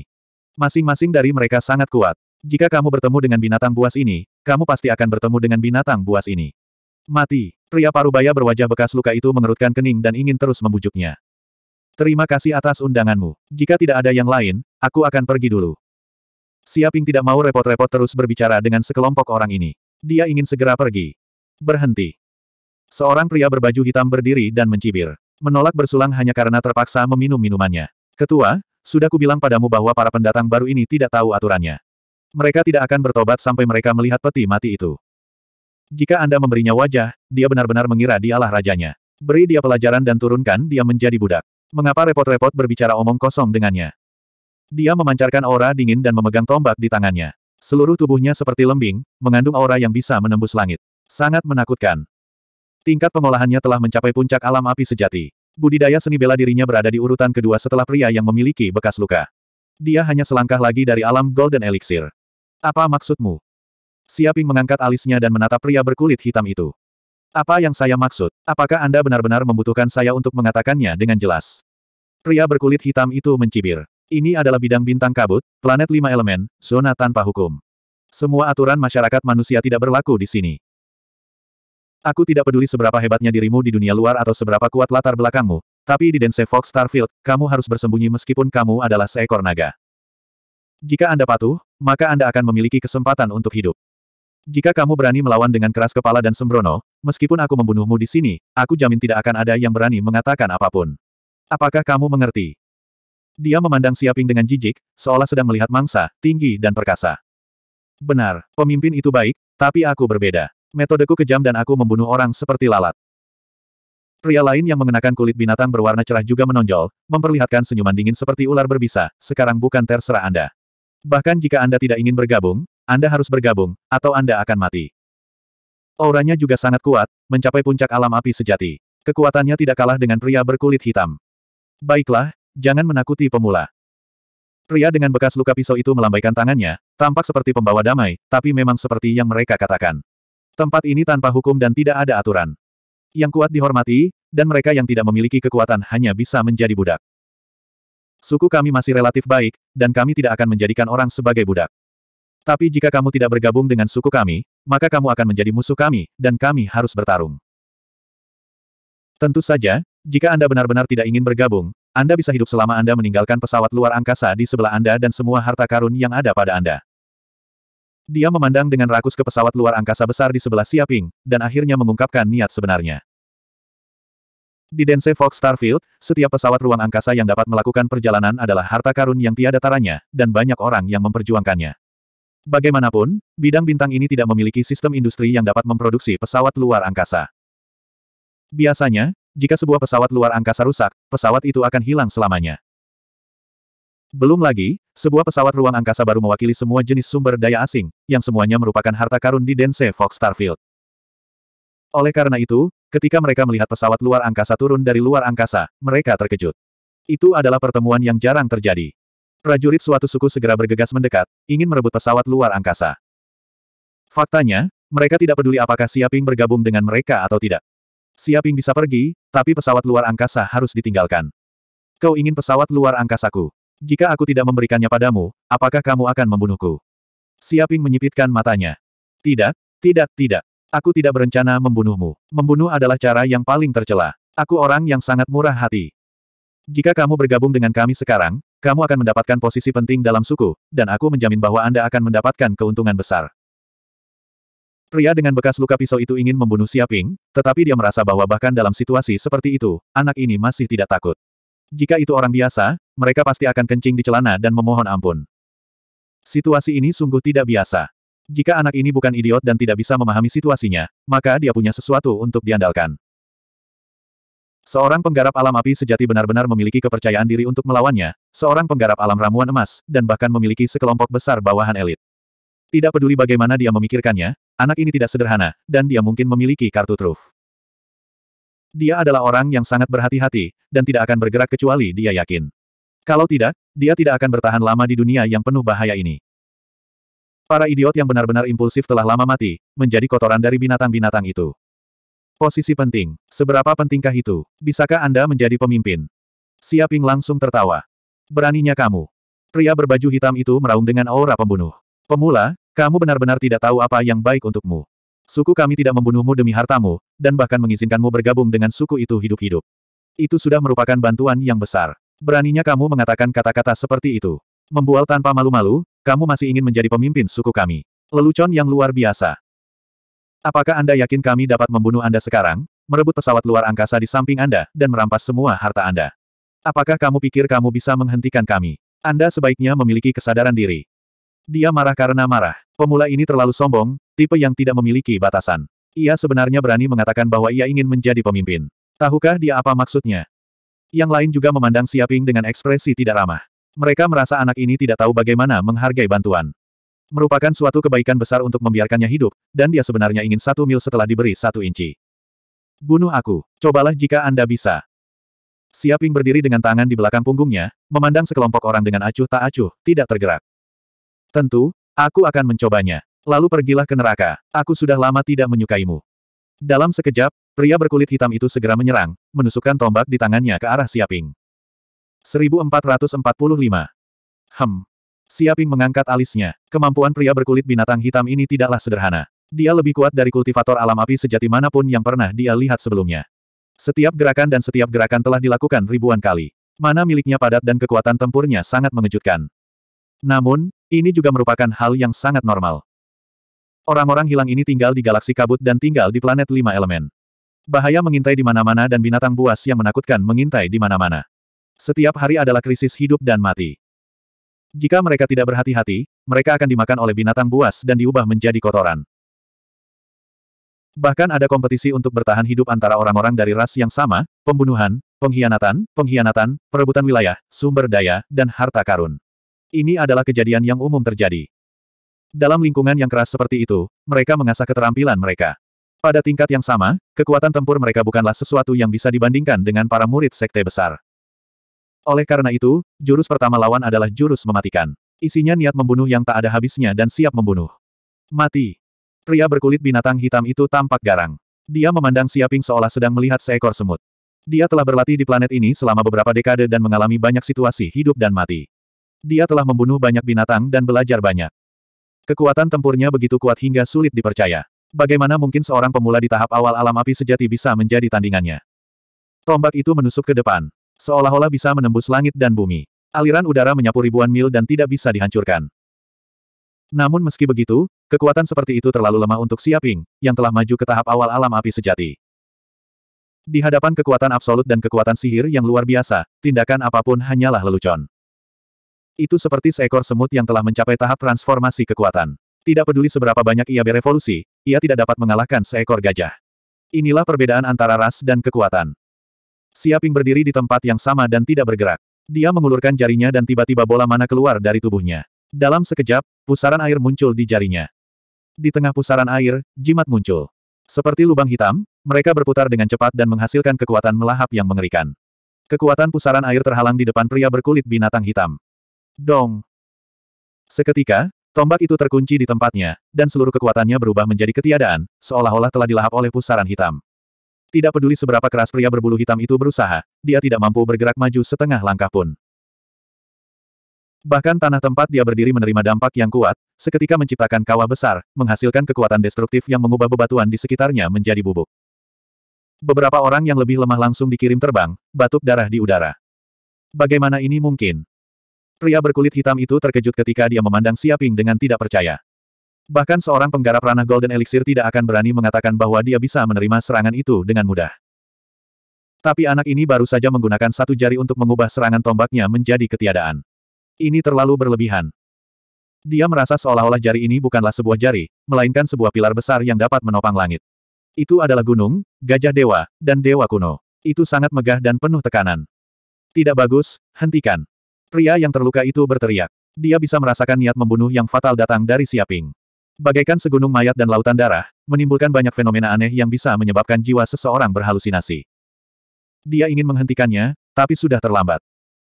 Masing-masing dari mereka sangat kuat. Jika kamu bertemu dengan binatang buas ini, kamu pasti akan bertemu dengan binatang buas ini. Mati. Pria parubaya berwajah bekas luka itu mengerutkan kening dan ingin terus membujuknya. Terima kasih atas undanganmu. Jika tidak ada yang lain, aku akan pergi dulu. Siaping tidak mau repot-repot terus berbicara dengan sekelompok orang ini. Dia ingin segera pergi. Berhenti. Seorang pria berbaju hitam berdiri dan mencibir. Menolak bersulang hanya karena terpaksa meminum minumannya. Ketua, sudah kubilang padamu bahwa para pendatang baru ini tidak tahu aturannya. Mereka tidak akan bertobat sampai mereka melihat peti mati itu. Jika Anda memberinya wajah, dia benar-benar mengira dialah rajanya. Beri dia pelajaran dan turunkan dia menjadi budak. Mengapa repot-repot berbicara omong kosong dengannya? Dia memancarkan aura dingin dan memegang tombak di tangannya. Seluruh tubuhnya seperti lembing, mengandung aura yang bisa menembus langit. Sangat menakutkan. Tingkat pengolahannya telah mencapai puncak alam api sejati. Budidaya seni bela dirinya berada di urutan kedua setelah pria yang memiliki bekas luka. Dia hanya selangkah lagi dari alam Golden Elixir. Apa maksudmu? Siaping mengangkat alisnya dan menatap pria berkulit hitam itu. Apa yang saya maksud? Apakah Anda benar-benar membutuhkan saya untuk mengatakannya dengan jelas? Pria berkulit hitam itu mencibir. Ini adalah bidang bintang kabut, planet lima elemen, zona tanpa hukum. Semua aturan masyarakat manusia tidak berlaku di sini. Aku tidak peduli seberapa hebatnya dirimu di dunia luar atau seberapa kuat latar belakangmu, tapi di Dense Fox Starfield, kamu harus bersembunyi meskipun kamu adalah seekor naga. Jika Anda patuh, maka Anda akan memiliki kesempatan untuk hidup. Jika kamu berani melawan dengan keras kepala dan sembrono, meskipun aku membunuhmu di sini, aku jamin tidak akan ada yang berani mengatakan apapun. Apakah kamu mengerti? Dia memandang Siaping dengan jijik, seolah sedang melihat mangsa, tinggi dan perkasa. Benar, pemimpin itu baik, tapi aku berbeda metodeku kejam dan aku membunuh orang seperti lalat. Pria lain yang mengenakan kulit binatang berwarna cerah juga menonjol, memperlihatkan senyuman dingin seperti ular berbisa, sekarang bukan terserah Anda. Bahkan jika Anda tidak ingin bergabung, Anda harus bergabung, atau Anda akan mati. Auranya juga sangat kuat, mencapai puncak alam api sejati. Kekuatannya tidak kalah dengan pria berkulit hitam. Baiklah, jangan menakuti pemula. Pria dengan bekas luka pisau itu melambaikan tangannya, tampak seperti pembawa damai, tapi memang seperti yang mereka katakan. Tempat ini tanpa hukum dan tidak ada aturan. Yang kuat dihormati, dan mereka yang tidak memiliki kekuatan hanya bisa menjadi budak. Suku kami masih relatif baik, dan kami tidak akan menjadikan orang sebagai budak. Tapi jika kamu tidak bergabung dengan suku kami, maka kamu akan menjadi musuh kami, dan kami harus bertarung. Tentu saja, jika Anda benar-benar tidak ingin bergabung, Anda bisa hidup selama Anda meninggalkan pesawat luar angkasa di sebelah Anda dan semua harta karun yang ada pada Anda. Dia memandang dengan rakus ke pesawat luar angkasa besar di sebelah Siaping, dan akhirnya mengungkapkan niat sebenarnya. Di Dense Fox Starfield, setiap pesawat ruang angkasa yang dapat melakukan perjalanan adalah harta karun yang tiada taranya, dan banyak orang yang memperjuangkannya. Bagaimanapun, bidang bintang ini tidak memiliki sistem industri yang dapat memproduksi pesawat luar angkasa. Biasanya, jika sebuah pesawat luar angkasa rusak, pesawat itu akan hilang selamanya. Belum lagi, sebuah pesawat ruang angkasa baru mewakili semua jenis sumber daya asing, yang semuanya merupakan harta karun di Dense Fox Starfield. Oleh karena itu, ketika mereka melihat pesawat luar angkasa turun dari luar angkasa, mereka terkejut. Itu adalah pertemuan yang jarang terjadi. Prajurit suatu suku segera bergegas mendekat, ingin merebut pesawat luar angkasa. Faktanya, mereka tidak peduli apakah Siaping bergabung dengan mereka atau tidak. Siaping bisa pergi, tapi pesawat luar angkasa harus ditinggalkan. Kau ingin pesawat luar angkasaku? Jika aku tidak memberikannya padamu, apakah kamu akan membunuhku? Siaping menyipitkan matanya. Tidak, tidak, tidak. Aku tidak berencana membunuhmu. Membunuh adalah cara yang paling tercela. Aku orang yang sangat murah hati. Jika kamu bergabung dengan kami sekarang, kamu akan mendapatkan posisi penting dalam suku, dan aku menjamin bahwa Anda akan mendapatkan keuntungan besar. Pria dengan bekas luka pisau itu ingin membunuh Siaping, tetapi dia merasa bahwa bahkan dalam situasi seperti itu, anak ini masih tidak takut. Jika itu orang biasa, mereka pasti akan kencing di celana dan memohon ampun. Situasi ini sungguh tidak biasa. Jika anak ini bukan idiot dan tidak bisa memahami situasinya, maka dia punya sesuatu untuk diandalkan. Seorang penggarap alam api sejati benar-benar memiliki kepercayaan diri untuk melawannya, seorang penggarap alam ramuan emas, dan bahkan memiliki sekelompok besar bawahan elit. Tidak peduli bagaimana dia memikirkannya, anak ini tidak sederhana, dan dia mungkin memiliki kartu truf. Dia adalah orang yang sangat berhati-hati, dan tidak akan bergerak kecuali dia yakin. Kalau tidak, dia tidak akan bertahan lama di dunia yang penuh bahaya ini. Para idiot yang benar-benar impulsif telah lama mati, menjadi kotoran dari binatang-binatang itu. Posisi penting. Seberapa pentingkah itu? Bisakah Anda menjadi pemimpin? Siaping langsung tertawa. Beraninya kamu. Pria berbaju hitam itu meraung dengan aura pembunuh. Pemula, kamu benar-benar tidak tahu apa yang baik untukmu. Suku kami tidak membunuhmu demi hartamu, dan bahkan mengizinkanmu bergabung dengan suku itu hidup-hidup. Itu sudah merupakan bantuan yang besar. Beraninya kamu mengatakan kata-kata seperti itu. Membual tanpa malu-malu, kamu masih ingin menjadi pemimpin suku kami. Lelucon yang luar biasa. Apakah Anda yakin kami dapat membunuh Anda sekarang, merebut pesawat luar angkasa di samping Anda, dan merampas semua harta Anda? Apakah kamu pikir kamu bisa menghentikan kami? Anda sebaiknya memiliki kesadaran diri. Dia marah karena marah. Pemula ini terlalu sombong, tipe yang tidak memiliki batasan. Ia sebenarnya berani mengatakan bahwa ia ingin menjadi pemimpin. Tahukah dia apa maksudnya? Yang lain juga memandang Siaping dengan ekspresi tidak ramah. Mereka merasa anak ini tidak tahu bagaimana menghargai bantuan. Merupakan suatu kebaikan besar untuk membiarkannya hidup, dan dia sebenarnya ingin satu mil setelah diberi satu inci. Bunuh aku, cobalah jika Anda bisa. Siaping berdiri dengan tangan di belakang punggungnya, memandang sekelompok orang dengan acuh tak acuh, tidak tergerak. Tentu, aku akan mencobanya. Lalu pergilah ke neraka, aku sudah lama tidak menyukaimu. Dalam sekejap, pria berkulit hitam itu segera menyerang, menusukkan tombak di tangannya ke arah Siaping. 1445. Hem. Siaping mengangkat alisnya. Kemampuan pria berkulit binatang hitam ini tidaklah sederhana. Dia lebih kuat dari kultivator alam api sejati manapun yang pernah dia lihat sebelumnya. Setiap gerakan dan setiap gerakan telah dilakukan ribuan kali. Mana miliknya padat dan kekuatan tempurnya sangat mengejutkan. Namun, ini juga merupakan hal yang sangat normal. Orang-orang hilang ini tinggal di galaksi kabut dan tinggal di planet lima elemen. Bahaya mengintai di mana-mana dan binatang buas yang menakutkan mengintai di mana-mana. Setiap hari adalah krisis hidup dan mati. Jika mereka tidak berhati-hati, mereka akan dimakan oleh binatang buas dan diubah menjadi kotoran. Bahkan ada kompetisi untuk bertahan hidup antara orang-orang dari ras yang sama, pembunuhan, pengkhianatan, pengkhianatan, perebutan wilayah, sumber daya, dan harta karun. Ini adalah kejadian yang umum terjadi. Dalam lingkungan yang keras seperti itu, mereka mengasah keterampilan mereka. Pada tingkat yang sama, kekuatan tempur mereka bukanlah sesuatu yang bisa dibandingkan dengan para murid sekte besar. Oleh karena itu, jurus pertama lawan adalah jurus mematikan. Isinya niat membunuh yang tak ada habisnya dan siap membunuh. Mati. Pria berkulit binatang hitam itu tampak garang. Dia memandang Siaping seolah sedang melihat seekor semut. Dia telah berlatih di planet ini selama beberapa dekade dan mengalami banyak situasi hidup dan mati. Dia telah membunuh banyak binatang dan belajar banyak. Kekuatan tempurnya begitu kuat hingga sulit dipercaya. Bagaimana mungkin seorang pemula di tahap awal alam api sejati bisa menjadi tandingannya? Tombak itu menusuk ke depan. Seolah-olah bisa menembus langit dan bumi. Aliran udara menyapu ribuan mil dan tidak bisa dihancurkan. Namun meski begitu, kekuatan seperti itu terlalu lemah untuk Siaping, yang telah maju ke tahap awal alam api sejati. Di hadapan kekuatan absolut dan kekuatan sihir yang luar biasa, tindakan apapun hanyalah lelucon. Itu seperti seekor semut yang telah mencapai tahap transformasi kekuatan. Tidak peduli seberapa banyak ia berevolusi, ia tidak dapat mengalahkan seekor gajah. Inilah perbedaan antara ras dan kekuatan. Siaping berdiri di tempat yang sama dan tidak bergerak. Dia mengulurkan jarinya dan tiba-tiba bola mana keluar dari tubuhnya. Dalam sekejap, pusaran air muncul di jarinya. Di tengah pusaran air, jimat muncul. Seperti lubang hitam, mereka berputar dengan cepat dan menghasilkan kekuatan melahap yang mengerikan. Kekuatan pusaran air terhalang di depan pria berkulit binatang hitam. Dong! Seketika, tombak itu terkunci di tempatnya, dan seluruh kekuatannya berubah menjadi ketiadaan, seolah-olah telah dilahap oleh pusaran hitam. Tidak peduli seberapa keras pria berbulu hitam itu berusaha, dia tidak mampu bergerak maju setengah langkah pun. Bahkan tanah tempat dia berdiri menerima dampak yang kuat, seketika menciptakan kawah besar, menghasilkan kekuatan destruktif yang mengubah bebatuan di sekitarnya menjadi bubuk. Beberapa orang yang lebih lemah langsung dikirim terbang, batuk darah di udara. Bagaimana ini mungkin? Pria berkulit hitam itu terkejut ketika dia memandang Siaping dengan tidak percaya. Bahkan seorang penggarap ranah Golden Elixir tidak akan berani mengatakan bahwa dia bisa menerima serangan itu dengan mudah. Tapi anak ini baru saja menggunakan satu jari untuk mengubah serangan tombaknya menjadi ketiadaan. Ini terlalu berlebihan. Dia merasa seolah-olah jari ini bukanlah sebuah jari, melainkan sebuah pilar besar yang dapat menopang langit. Itu adalah gunung, gajah dewa, dan dewa kuno. Itu sangat megah dan penuh tekanan. Tidak bagus, hentikan. Pria yang terluka itu berteriak. Dia bisa merasakan niat membunuh yang fatal datang dari Siaping. Bagaikan segunung mayat dan lautan darah, menimbulkan banyak fenomena aneh yang bisa menyebabkan jiwa seseorang berhalusinasi. Dia ingin menghentikannya, tapi sudah terlambat.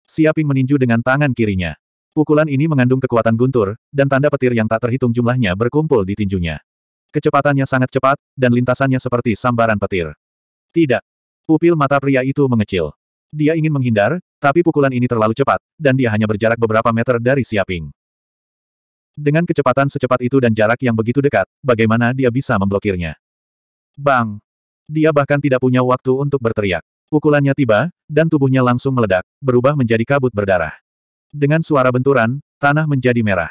Siaping meninju dengan tangan kirinya. Pukulan ini mengandung kekuatan guntur, dan tanda petir yang tak terhitung jumlahnya berkumpul di tinjunya. Kecepatannya sangat cepat, dan lintasannya seperti sambaran petir. Tidak. Pupil mata pria itu mengecil. Dia ingin menghindar, tapi pukulan ini terlalu cepat, dan dia hanya berjarak beberapa meter dari Siaping. Dengan kecepatan secepat itu dan jarak yang begitu dekat, bagaimana dia bisa memblokirnya? Bang! Dia bahkan tidak punya waktu untuk berteriak. Pukulannya tiba, dan tubuhnya langsung meledak, berubah menjadi kabut berdarah. Dengan suara benturan, tanah menjadi merah.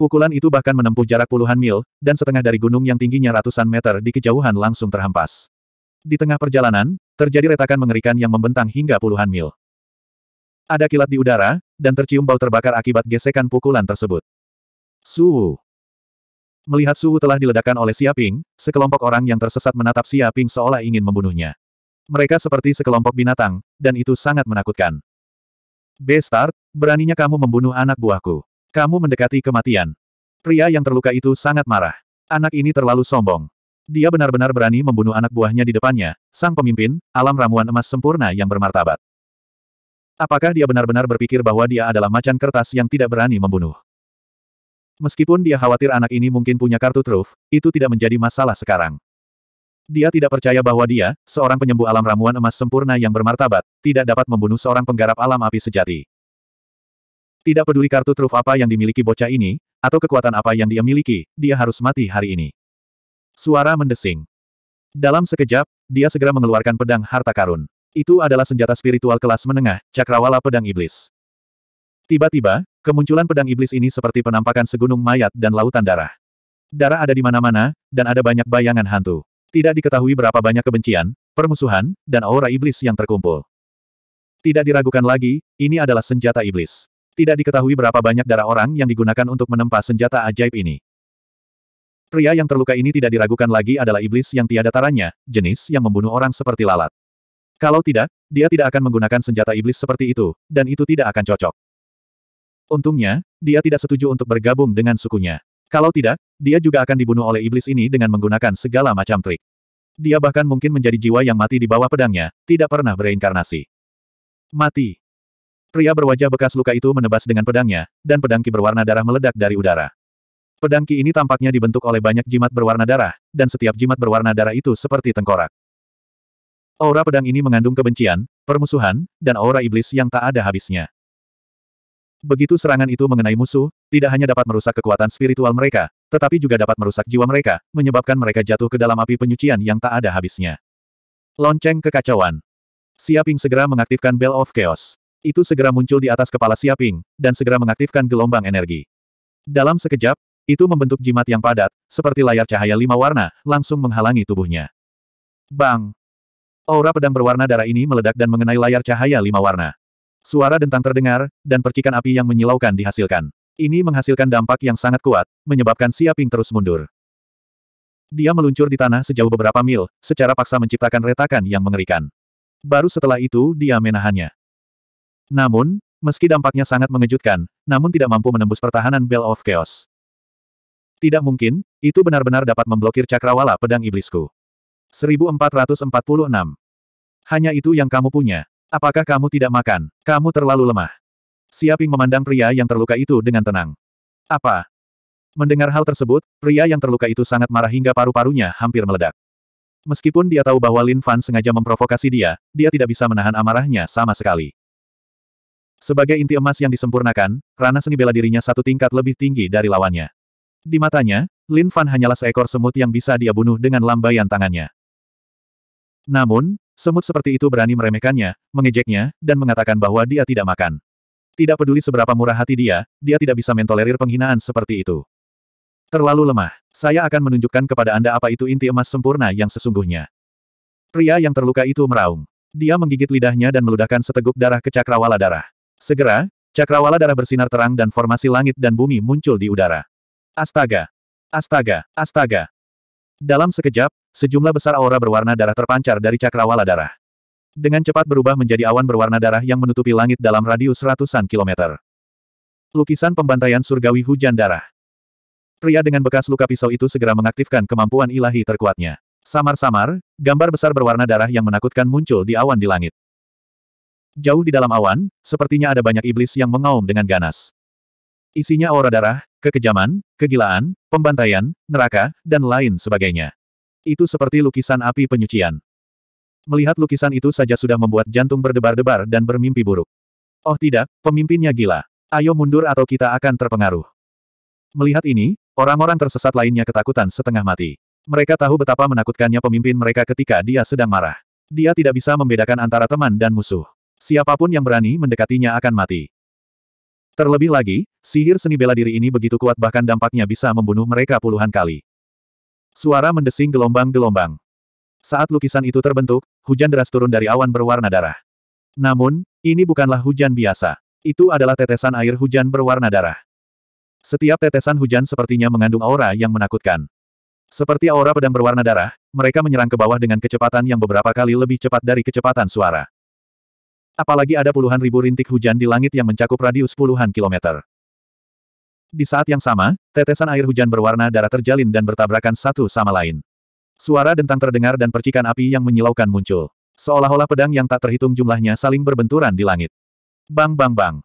Pukulan itu bahkan menempuh jarak puluhan mil, dan setengah dari gunung yang tingginya ratusan meter di kejauhan langsung terhempas. Di tengah perjalanan, terjadi retakan mengerikan yang membentang hingga puluhan mil. Ada kilat di udara, dan tercium bau terbakar akibat gesekan pukulan tersebut. Suhu. Melihat suhu telah diledakkan oleh Siaping, sekelompok orang yang tersesat menatap Siaping seolah ingin membunuhnya. Mereka seperti sekelompok binatang, dan itu sangat menakutkan. Bestart, beraninya kamu membunuh anak buahku. Kamu mendekati kematian. Pria yang terluka itu sangat marah. Anak ini terlalu sombong. Dia benar-benar berani membunuh anak buahnya di depannya, sang pemimpin, alam ramuan emas sempurna yang bermartabat. Apakah dia benar-benar berpikir bahwa dia adalah macan kertas yang tidak berani membunuh? Meskipun dia khawatir anak ini mungkin punya kartu truf, itu tidak menjadi masalah sekarang. Dia tidak percaya bahwa dia, seorang penyembuh alam ramuan emas sempurna yang bermartabat, tidak dapat membunuh seorang penggarap alam api sejati. Tidak peduli kartu truf apa yang dimiliki bocah ini, atau kekuatan apa yang dia miliki, dia harus mati hari ini. Suara mendesing. Dalam sekejap, dia segera mengeluarkan pedang harta karun. Itu adalah senjata spiritual kelas menengah, cakrawala pedang iblis. Tiba-tiba, kemunculan pedang iblis ini seperti penampakan segunung mayat dan lautan darah. Darah ada di mana-mana, dan ada banyak bayangan hantu. Tidak diketahui berapa banyak kebencian, permusuhan, dan aura iblis yang terkumpul. Tidak diragukan lagi, ini adalah senjata iblis. Tidak diketahui berapa banyak darah orang yang digunakan untuk menempa senjata ajaib ini. Pria yang terluka ini tidak diragukan lagi adalah iblis yang tiada taranya, jenis yang membunuh orang seperti lalat. Kalau tidak, dia tidak akan menggunakan senjata iblis seperti itu, dan itu tidak akan cocok. Untungnya, dia tidak setuju untuk bergabung dengan sukunya. Kalau tidak, dia juga akan dibunuh oleh iblis ini dengan menggunakan segala macam trik. Dia bahkan mungkin menjadi jiwa yang mati di bawah pedangnya, tidak pernah bereinkarnasi. Mati. Pria berwajah bekas luka itu menebas dengan pedangnya, dan pedangki berwarna darah meledak dari udara. Pedang Ki ini tampaknya dibentuk oleh banyak jimat berwarna darah, dan setiap jimat berwarna darah itu seperti tengkorak. Aura pedang ini mengandung kebencian, permusuhan, dan aura iblis yang tak ada habisnya. Begitu serangan itu mengenai musuh, tidak hanya dapat merusak kekuatan spiritual mereka, tetapi juga dapat merusak jiwa mereka, menyebabkan mereka jatuh ke dalam api penyucian yang tak ada habisnya. Lonceng kekacauan. Siaping segera mengaktifkan Bell of Chaos. Itu segera muncul di atas kepala Siaping, dan segera mengaktifkan gelombang energi. Dalam sekejap, itu membentuk jimat yang padat, seperti layar cahaya lima warna, langsung menghalangi tubuhnya. Bang! Aura pedang berwarna darah ini meledak dan mengenai layar cahaya lima warna. Suara dentang terdengar, dan percikan api yang menyilaukan dihasilkan. Ini menghasilkan dampak yang sangat kuat, menyebabkan Siaping terus mundur. Dia meluncur di tanah sejauh beberapa mil, secara paksa menciptakan retakan yang mengerikan. Baru setelah itu dia menahannya. Namun, meski dampaknya sangat mengejutkan, namun tidak mampu menembus pertahanan Bell of Chaos. Tidak mungkin, itu benar-benar dapat memblokir cakrawala pedang iblisku. 1446. Hanya itu yang kamu punya. Apakah kamu tidak makan? Kamu terlalu lemah. Siaping memandang pria yang terluka itu dengan tenang. Apa? Mendengar hal tersebut, pria yang terluka itu sangat marah hingga paru-parunya hampir meledak. Meskipun dia tahu bahwa Lin Fan sengaja memprovokasi dia, dia tidak bisa menahan amarahnya sama sekali. Sebagai inti emas yang disempurnakan, Rana seni bela dirinya satu tingkat lebih tinggi dari lawannya. Di matanya, Lin Fan hanyalah seekor semut yang bisa dia bunuh dengan lambaian tangannya. Namun, semut seperti itu berani meremehkannya, mengejeknya, dan mengatakan bahwa dia tidak makan. Tidak peduli seberapa murah hati dia, dia tidak bisa mentolerir penghinaan seperti itu. Terlalu lemah. Saya akan menunjukkan kepada Anda apa itu inti emas sempurna yang sesungguhnya. Pria yang terluka itu meraung. Dia menggigit lidahnya dan meludahkan seteguk darah ke cakrawala darah. Segera, cakrawala darah bersinar terang dan formasi langit dan bumi muncul di udara. Astaga! Astaga! Astaga! Dalam sekejap, sejumlah besar aura berwarna darah terpancar dari cakrawala darah. Dengan cepat berubah menjadi awan berwarna darah yang menutupi langit dalam radius ratusan kilometer. Lukisan pembantaian surgawi hujan darah. Pria dengan bekas luka pisau itu segera mengaktifkan kemampuan ilahi terkuatnya. Samar-samar, gambar besar berwarna darah yang menakutkan muncul di awan di langit. Jauh di dalam awan, sepertinya ada banyak iblis yang mengaum dengan ganas. Isinya aura darah, kekejaman, kegilaan, pembantaian, neraka, dan lain sebagainya. Itu seperti lukisan api penyucian. Melihat lukisan itu saja sudah membuat jantung berdebar-debar dan bermimpi buruk. Oh tidak, pemimpinnya gila. Ayo mundur atau kita akan terpengaruh. Melihat ini, orang-orang tersesat lainnya ketakutan setengah mati. Mereka tahu betapa menakutkannya pemimpin mereka ketika dia sedang marah. Dia tidak bisa membedakan antara teman dan musuh. Siapapun yang berani mendekatinya akan mati. Terlebih lagi, sihir seni bela diri ini begitu kuat bahkan dampaknya bisa membunuh mereka puluhan kali. Suara mendesing gelombang-gelombang. Saat lukisan itu terbentuk, hujan deras turun dari awan berwarna darah. Namun, ini bukanlah hujan biasa. Itu adalah tetesan air hujan berwarna darah. Setiap tetesan hujan sepertinya mengandung aura yang menakutkan. Seperti aura pedang berwarna darah, mereka menyerang ke bawah dengan kecepatan yang beberapa kali lebih cepat dari kecepatan suara. Apalagi ada puluhan ribu rintik hujan di langit yang mencakup radius puluhan kilometer. Di saat yang sama, tetesan air hujan berwarna darah terjalin dan bertabrakan satu sama lain. Suara dentang terdengar dan percikan api yang menyilaukan muncul. Seolah-olah pedang yang tak terhitung jumlahnya saling berbenturan di langit. Bang bang bang.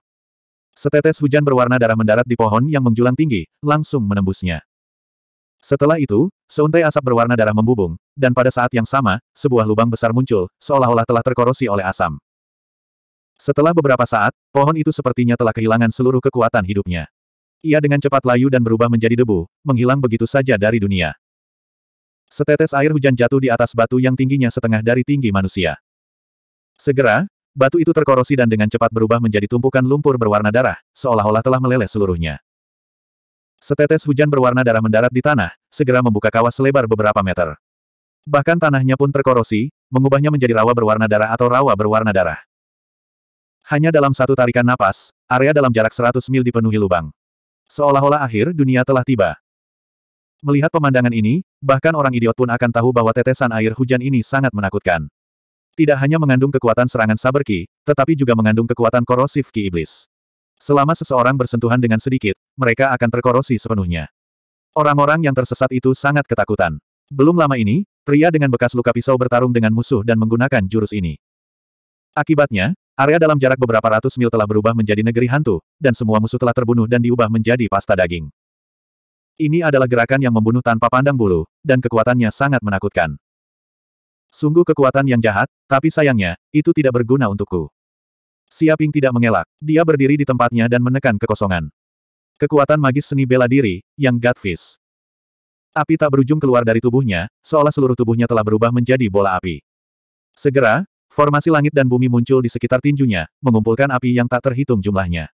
Setetes hujan berwarna darah mendarat di pohon yang menjulang tinggi, langsung menembusnya. Setelah itu, seuntai asap berwarna darah membubung, dan pada saat yang sama, sebuah lubang besar muncul, seolah-olah telah terkorosi oleh asam. Setelah beberapa saat, pohon itu sepertinya telah kehilangan seluruh kekuatan hidupnya. Ia dengan cepat layu dan berubah menjadi debu, menghilang begitu saja dari dunia. Setetes air hujan jatuh di atas batu yang tingginya setengah dari tinggi manusia. Segera, batu itu terkorosi dan dengan cepat berubah menjadi tumpukan lumpur berwarna darah, seolah-olah telah meleleh seluruhnya. Setetes hujan berwarna darah mendarat di tanah, segera membuka kawas selebar beberapa meter. Bahkan tanahnya pun terkorosi, mengubahnya menjadi rawa berwarna darah atau rawa berwarna darah. Hanya dalam satu tarikan napas, area dalam jarak 100 mil dipenuhi lubang. Seolah-olah akhir dunia telah tiba. Melihat pemandangan ini, bahkan orang idiot pun akan tahu bahwa tetesan air hujan ini sangat menakutkan. Tidak hanya mengandung kekuatan serangan saber ki, tetapi juga mengandung kekuatan korosif ki iblis. Selama seseorang bersentuhan dengan sedikit, mereka akan terkorosi sepenuhnya. Orang-orang yang tersesat itu sangat ketakutan. Belum lama ini, pria dengan bekas luka pisau bertarung dengan musuh dan menggunakan jurus ini. Akibatnya, Area dalam jarak beberapa ratus mil telah berubah menjadi negeri hantu, dan semua musuh telah terbunuh dan diubah menjadi pasta daging. Ini adalah gerakan yang membunuh tanpa pandang bulu, dan kekuatannya sangat menakutkan. Sungguh kekuatan yang jahat, tapi sayangnya, itu tidak berguna untukku. Siaping tidak mengelak, dia berdiri di tempatnya dan menekan kekosongan. Kekuatan magis seni bela diri, yang Godfish. Api tak berujung keluar dari tubuhnya, seolah seluruh tubuhnya telah berubah menjadi bola api. Segera, Formasi langit dan bumi muncul di sekitar tinjunya, mengumpulkan api yang tak terhitung jumlahnya.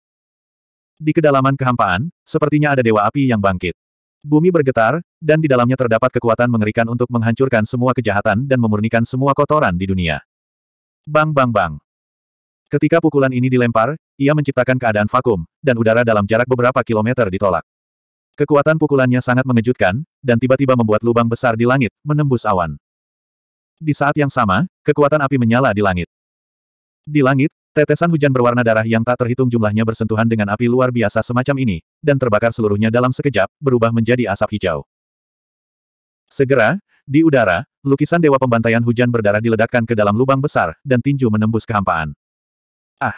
Di kedalaman kehampaan, sepertinya ada dewa api yang bangkit. Bumi bergetar, dan di dalamnya terdapat kekuatan mengerikan untuk menghancurkan semua kejahatan dan memurnikan semua kotoran di dunia. Bang bang bang. Ketika pukulan ini dilempar, ia menciptakan keadaan vakum, dan udara dalam jarak beberapa kilometer ditolak. Kekuatan pukulannya sangat mengejutkan, dan tiba-tiba membuat lubang besar di langit, menembus awan. Di saat yang sama, kekuatan api menyala di langit. Di langit, tetesan hujan berwarna darah yang tak terhitung jumlahnya bersentuhan dengan api luar biasa semacam ini, dan terbakar seluruhnya dalam sekejap, berubah menjadi asap hijau. Segera, di udara, lukisan dewa pembantaian hujan berdarah diledakkan ke dalam lubang besar, dan tinju menembus kehampaan. Ah!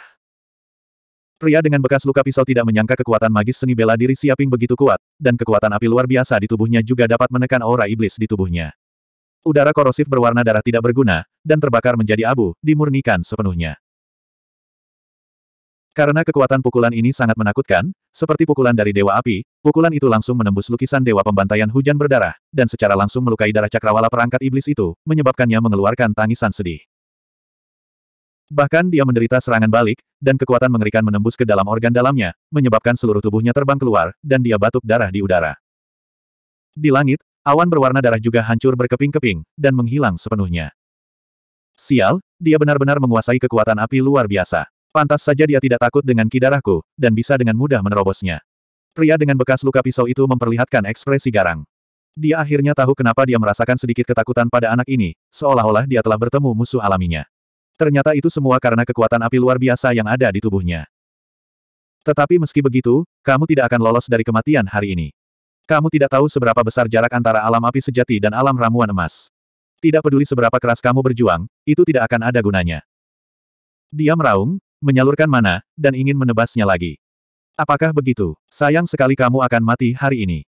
Pria dengan bekas luka pisau tidak menyangka kekuatan magis seni bela diri Siaping begitu kuat, dan kekuatan api luar biasa di tubuhnya juga dapat menekan aura iblis di tubuhnya. Udara korosif berwarna darah tidak berguna, dan terbakar menjadi abu, dimurnikan sepenuhnya. Karena kekuatan pukulan ini sangat menakutkan, seperti pukulan dari Dewa Api, pukulan itu langsung menembus lukisan Dewa Pembantaian Hujan Berdarah, dan secara langsung melukai darah cakrawala perangkat iblis itu, menyebabkannya mengeluarkan tangisan sedih. Bahkan dia menderita serangan balik, dan kekuatan mengerikan menembus ke dalam organ dalamnya, menyebabkan seluruh tubuhnya terbang keluar, dan dia batuk darah di udara. Di langit, Awan berwarna darah juga hancur berkeping-keping, dan menghilang sepenuhnya. Sial, dia benar-benar menguasai kekuatan api luar biasa. Pantas saja dia tidak takut dengan kidarahku, dan bisa dengan mudah menerobosnya. Pria dengan bekas luka pisau itu memperlihatkan ekspresi garang. Dia akhirnya tahu kenapa dia merasakan sedikit ketakutan pada anak ini, seolah-olah dia telah bertemu musuh alaminya. Ternyata itu semua karena kekuatan api luar biasa yang ada di tubuhnya. Tetapi meski begitu, kamu tidak akan lolos dari kematian hari ini. Kamu tidak tahu seberapa besar jarak antara alam api sejati dan alam ramuan emas. Tidak peduli seberapa keras kamu berjuang, itu tidak akan ada gunanya. Dia meraung, menyalurkan mana, dan ingin menebasnya lagi. Apakah begitu? Sayang sekali kamu akan mati hari ini.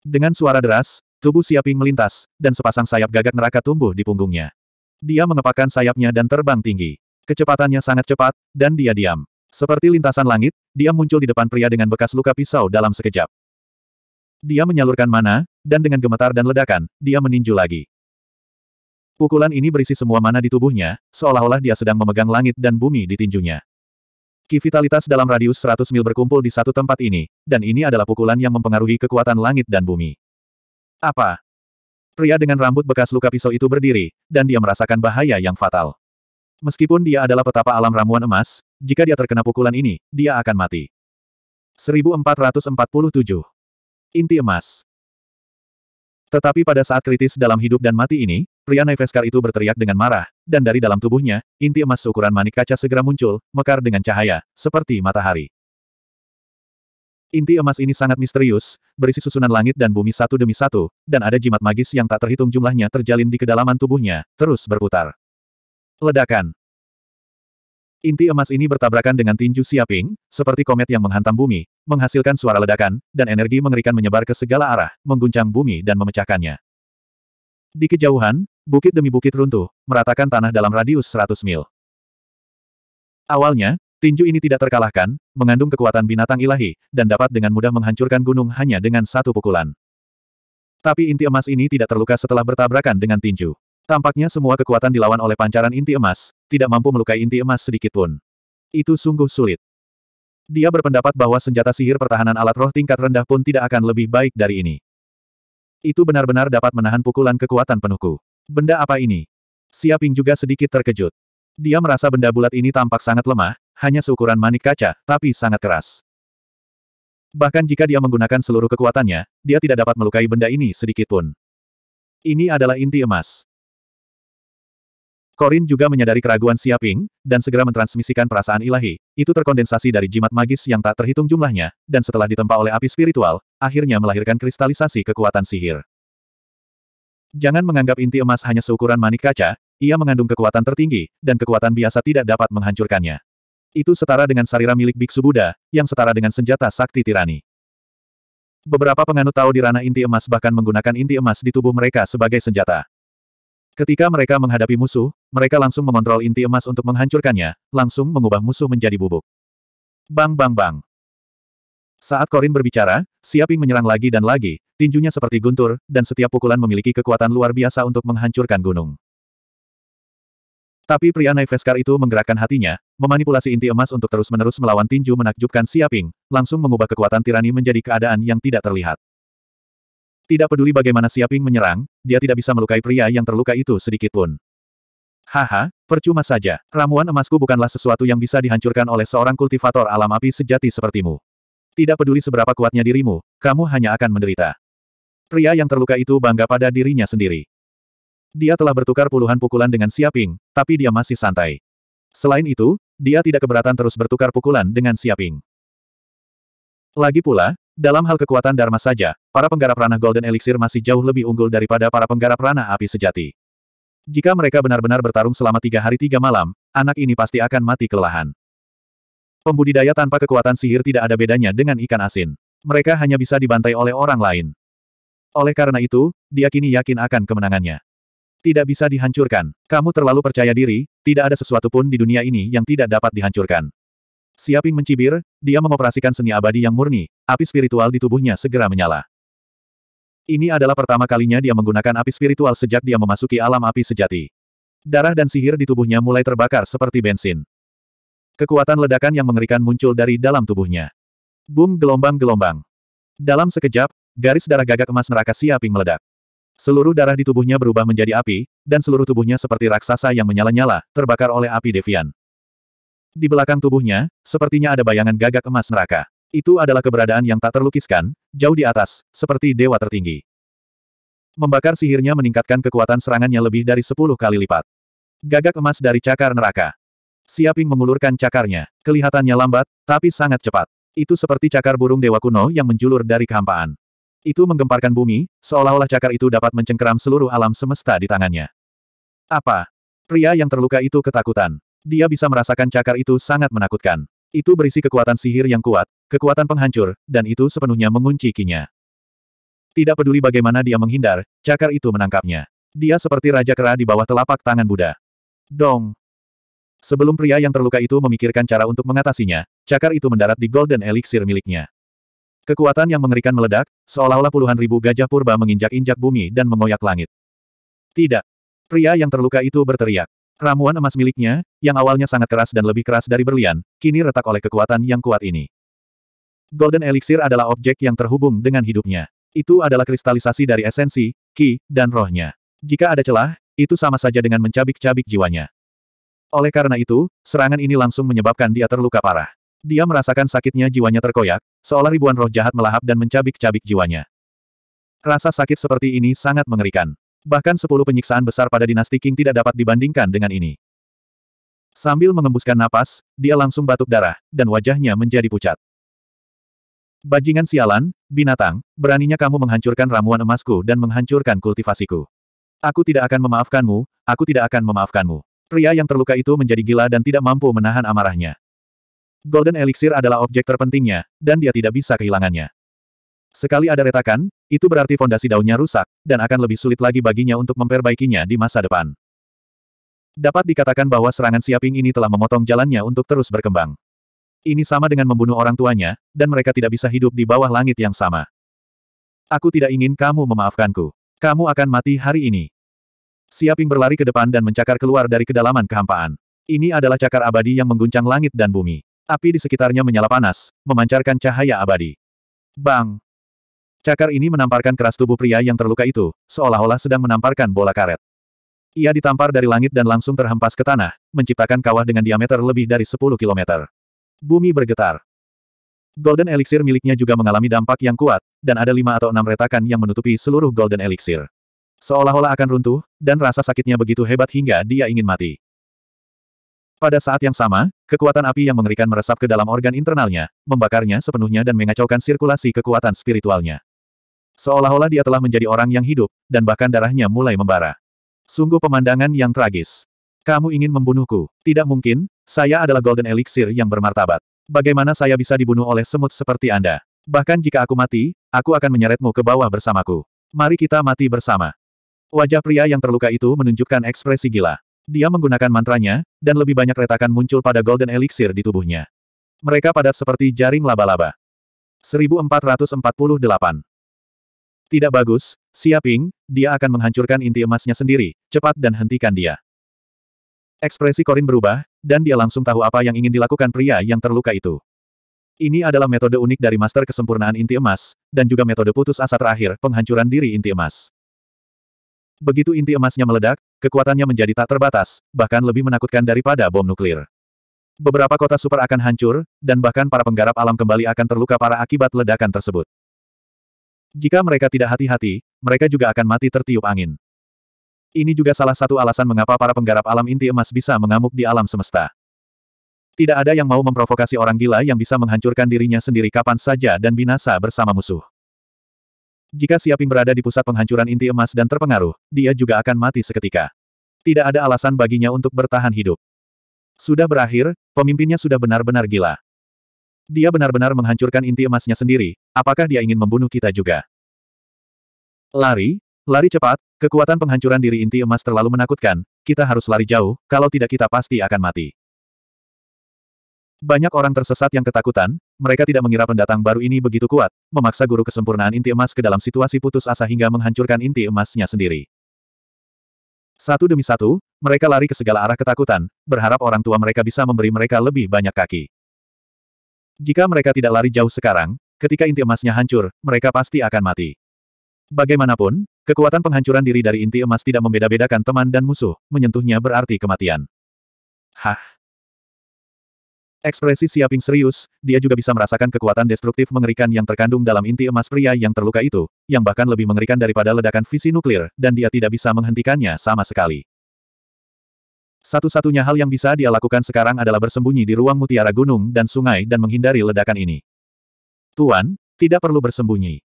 Dengan suara deras, tubuh Siaping melintas, dan sepasang sayap gagak neraka tumbuh di punggungnya. Dia mengepakkan sayapnya dan terbang tinggi. Kecepatannya sangat cepat, dan dia diam. Seperti lintasan langit, dia muncul di depan pria dengan bekas luka pisau dalam sekejap. Dia menyalurkan mana, dan dengan gemetar dan ledakan, dia meninju lagi. Pukulan ini berisi semua mana di tubuhnya, seolah-olah dia sedang memegang langit dan bumi di tinjunya. Ki vitalitas dalam radius 100 mil berkumpul di satu tempat ini, dan ini adalah pukulan yang mempengaruhi kekuatan langit dan bumi. Apa? Pria dengan rambut bekas luka pisau itu berdiri, dan dia merasakan bahaya yang fatal. Meskipun dia adalah petapa alam ramuan emas, jika dia terkena pukulan ini, dia akan mati. 1447 Inti emas. Tetapi pada saat kritis dalam hidup dan mati ini, pria Neveskar itu berteriak dengan marah, dan dari dalam tubuhnya, inti emas seukuran manik kaca segera muncul, mekar dengan cahaya, seperti matahari. Inti emas ini sangat misterius, berisi susunan langit dan bumi satu demi satu, dan ada jimat magis yang tak terhitung jumlahnya terjalin di kedalaman tubuhnya, terus berputar. Ledakan. Inti emas ini bertabrakan dengan tinju siaping, seperti komet yang menghantam bumi, menghasilkan suara ledakan, dan energi mengerikan menyebar ke segala arah, mengguncang bumi dan memecahkannya. Di kejauhan, bukit demi bukit runtuh, meratakan tanah dalam radius 100 mil. Awalnya, tinju ini tidak terkalahkan, mengandung kekuatan binatang ilahi, dan dapat dengan mudah menghancurkan gunung hanya dengan satu pukulan. Tapi inti emas ini tidak terluka setelah bertabrakan dengan tinju. Tampaknya semua kekuatan dilawan oleh pancaran inti emas, tidak mampu melukai inti emas sedikitpun. Itu sungguh sulit. Dia berpendapat bahwa senjata sihir pertahanan alat roh tingkat rendah pun tidak akan lebih baik dari ini. Itu benar-benar dapat menahan pukulan kekuatan penuhku. Benda apa ini? Siaping juga sedikit terkejut. Dia merasa benda bulat ini tampak sangat lemah, hanya seukuran manik kaca, tapi sangat keras. Bahkan jika dia menggunakan seluruh kekuatannya, dia tidak dapat melukai benda ini sedikit pun. Ini adalah inti emas. Korin juga menyadari keraguan Siaping, dan segera mentransmisikan perasaan ilahi. Itu terkondensasi dari jimat magis yang tak terhitung jumlahnya, dan setelah ditempa oleh api spiritual, akhirnya melahirkan kristalisasi kekuatan sihir. Jangan menganggap inti emas hanya seukuran manik kaca, ia mengandung kekuatan tertinggi, dan kekuatan biasa tidak dapat menghancurkannya. Itu setara dengan sarira milik Biksu Buddha, yang setara dengan senjata sakti tirani. Beberapa penganut tahu di ranah inti emas bahkan menggunakan inti emas di tubuh mereka sebagai senjata. Ketika mereka menghadapi musuh, mereka langsung mengontrol inti emas untuk menghancurkannya, langsung mengubah musuh menjadi bubuk. Bang bang bang. Saat Korin berbicara, Siaping menyerang lagi dan lagi, tinjunya seperti guntur, dan setiap pukulan memiliki kekuatan luar biasa untuk menghancurkan gunung. Tapi pria Naifeskar itu menggerakkan hatinya, memanipulasi inti emas untuk terus-menerus melawan tinju menakjubkan Siaping, langsung mengubah kekuatan tirani menjadi keadaan yang tidak terlihat. Tidak peduli bagaimana Siaping menyerang, dia tidak bisa melukai pria yang terluka itu sedikitpun. Haha, percuma saja. Ramuan emasku bukanlah sesuatu yang bisa dihancurkan oleh seorang kultivator alam api sejati sepertimu. Tidak peduli seberapa kuatnya dirimu, kamu hanya akan menderita. Pria yang terluka itu bangga pada dirinya sendiri. Dia telah bertukar puluhan pukulan dengan Siaping, tapi dia masih santai. Selain itu, dia tidak keberatan terus bertukar pukulan dengan Siaping. Lagi pula, dalam hal kekuatan Dharma saja, para penggarap ranah Golden Elixir masih jauh lebih unggul daripada para penggarap ranah api sejati. Jika mereka benar-benar bertarung selama tiga hari tiga malam, anak ini pasti akan mati kelelahan. Pembudidaya tanpa kekuatan sihir tidak ada bedanya dengan ikan asin. Mereka hanya bisa dibantai oleh orang lain. Oleh karena itu, dia kini yakin akan kemenangannya. Tidak bisa dihancurkan. Kamu terlalu percaya diri, tidak ada sesuatu pun di dunia ini yang tidak dapat dihancurkan. Siaping mencibir, dia mengoperasikan seni abadi yang murni, api spiritual di tubuhnya segera menyala. Ini adalah pertama kalinya dia menggunakan api spiritual sejak dia memasuki alam api sejati. Darah dan sihir di tubuhnya mulai terbakar seperti bensin. Kekuatan ledakan yang mengerikan muncul dari dalam tubuhnya. Boom gelombang-gelombang. Dalam sekejap, garis darah gagak emas neraka Siaping meledak. Seluruh darah di tubuhnya berubah menjadi api, dan seluruh tubuhnya seperti raksasa yang menyala-nyala, terbakar oleh api Devian. Di belakang tubuhnya, sepertinya ada bayangan gagak emas neraka. Itu adalah keberadaan yang tak terlukiskan, jauh di atas, seperti dewa tertinggi. Membakar sihirnya meningkatkan kekuatan serangannya lebih dari sepuluh kali lipat. Gagak emas dari cakar neraka. Siaping mengulurkan cakarnya. Kelihatannya lambat, tapi sangat cepat. Itu seperti cakar burung dewa kuno yang menjulur dari kehampaan. Itu menggemparkan bumi, seolah-olah cakar itu dapat mencengkeram seluruh alam semesta di tangannya. Apa? Pria yang terluka itu ketakutan. Dia bisa merasakan cakar itu sangat menakutkan. Itu berisi kekuatan sihir yang kuat, kekuatan penghancur, dan itu sepenuhnya mengunci kinya. Tidak peduli bagaimana dia menghindar, cakar itu menangkapnya. Dia seperti Raja Kera di bawah telapak tangan Buddha. Dong! Sebelum pria yang terluka itu memikirkan cara untuk mengatasinya, cakar itu mendarat di Golden Elixir miliknya. Kekuatan yang mengerikan meledak, seolah-olah puluhan ribu gajah purba menginjak-injak bumi dan mengoyak langit. Tidak. Pria yang terluka itu berteriak. Ramuan emas miliknya, yang awalnya sangat keras dan lebih keras dari berlian, kini retak oleh kekuatan yang kuat ini. Golden Elixir adalah objek yang terhubung dengan hidupnya. Itu adalah kristalisasi dari esensi, ki, dan rohnya. Jika ada celah, itu sama saja dengan mencabik-cabik jiwanya. Oleh karena itu, serangan ini langsung menyebabkan dia terluka parah. Dia merasakan sakitnya jiwanya terkoyak, seolah ribuan roh jahat melahap dan mencabik-cabik jiwanya. Rasa sakit seperti ini sangat mengerikan. Bahkan sepuluh penyiksaan besar pada dinasti King tidak dapat dibandingkan dengan ini. Sambil mengembuskan napas, dia langsung batuk darah, dan wajahnya menjadi pucat. Bajingan sialan, binatang, beraninya kamu menghancurkan ramuan emasku dan menghancurkan kultivasiku. Aku tidak akan memaafkanmu, aku tidak akan memaafkanmu. Pria yang terluka itu menjadi gila dan tidak mampu menahan amarahnya. Golden Elixir adalah objek terpentingnya, dan dia tidak bisa kehilangannya. Sekali ada retakan, itu berarti fondasi daunnya rusak, dan akan lebih sulit lagi baginya untuk memperbaikinya di masa depan. Dapat dikatakan bahwa serangan Siaping ini telah memotong jalannya untuk terus berkembang. Ini sama dengan membunuh orang tuanya, dan mereka tidak bisa hidup di bawah langit yang sama. Aku tidak ingin kamu memaafkanku. Kamu akan mati hari ini. Siaping berlari ke depan dan mencakar keluar dari kedalaman kehampaan. Ini adalah cakar abadi yang mengguncang langit dan bumi. Api di sekitarnya menyala panas, memancarkan cahaya abadi. Bang! Cakar ini menamparkan keras tubuh pria yang terluka itu, seolah-olah sedang menamparkan bola karet. Ia ditampar dari langit dan langsung terhempas ke tanah, menciptakan kawah dengan diameter lebih dari 10 kilometer. Bumi bergetar. Golden Elixir miliknya juga mengalami dampak yang kuat, dan ada lima atau enam retakan yang menutupi seluruh Golden Elixir. Seolah-olah akan runtuh, dan rasa sakitnya begitu hebat hingga dia ingin mati. Pada saat yang sama, kekuatan api yang mengerikan meresap ke dalam organ internalnya, membakarnya sepenuhnya dan mengacaukan sirkulasi kekuatan spiritualnya. Seolah-olah dia telah menjadi orang yang hidup, dan bahkan darahnya mulai membara. Sungguh pemandangan yang tragis. Kamu ingin membunuhku? Tidak mungkin, saya adalah Golden Elixir yang bermartabat. Bagaimana saya bisa dibunuh oleh semut seperti Anda? Bahkan jika aku mati, aku akan menyeretmu ke bawah bersamaku. Mari kita mati bersama. Wajah pria yang terluka itu menunjukkan ekspresi gila. Dia menggunakan mantranya, dan lebih banyak retakan muncul pada Golden Elixir di tubuhnya. Mereka padat seperti jaring laba-laba. 1448 tidak bagus, Siaping, dia akan menghancurkan inti emasnya sendiri, cepat dan hentikan dia. Ekspresi Korin berubah, dan dia langsung tahu apa yang ingin dilakukan pria yang terluka itu. Ini adalah metode unik dari master kesempurnaan inti emas, dan juga metode putus asa terakhir, penghancuran diri inti emas. Begitu inti emasnya meledak, kekuatannya menjadi tak terbatas, bahkan lebih menakutkan daripada bom nuklir. Beberapa kota super akan hancur, dan bahkan para penggarap alam kembali akan terluka para akibat ledakan tersebut. Jika mereka tidak hati-hati, mereka juga akan mati tertiup angin. Ini juga salah satu alasan mengapa para penggarap alam inti emas bisa mengamuk di alam semesta. Tidak ada yang mau memprovokasi orang gila yang bisa menghancurkan dirinya sendiri kapan saja dan binasa bersama musuh. Jika Siaping berada di pusat penghancuran inti emas dan terpengaruh, dia juga akan mati seketika. Tidak ada alasan baginya untuk bertahan hidup. Sudah berakhir, pemimpinnya sudah benar-benar gila. Dia benar-benar menghancurkan inti emasnya sendiri, Apakah dia ingin membunuh kita juga? Lari, lari cepat, kekuatan penghancuran diri inti emas terlalu menakutkan, kita harus lari jauh, kalau tidak kita pasti akan mati. Banyak orang tersesat yang ketakutan, mereka tidak mengira pendatang baru ini begitu kuat, memaksa guru kesempurnaan inti emas ke dalam situasi putus asa hingga menghancurkan inti emasnya sendiri. Satu demi satu, mereka lari ke segala arah ketakutan, berharap orang tua mereka bisa memberi mereka lebih banyak kaki. Jika mereka tidak lari jauh sekarang, ketika inti emasnya hancur, mereka pasti akan mati. Bagaimanapun, kekuatan penghancuran diri dari inti emas tidak membeda-bedakan teman dan musuh, menyentuhnya berarti kematian. Hah? Ekspresi Siaping serius, dia juga bisa merasakan kekuatan destruktif mengerikan yang terkandung dalam inti emas pria yang terluka itu, yang bahkan lebih mengerikan daripada ledakan visi nuklir, dan dia tidak bisa menghentikannya sama sekali. Satu-satunya hal yang bisa dia lakukan sekarang adalah bersembunyi di ruang mutiara gunung dan sungai dan menghindari ledakan ini. Tuan, tidak perlu bersembunyi.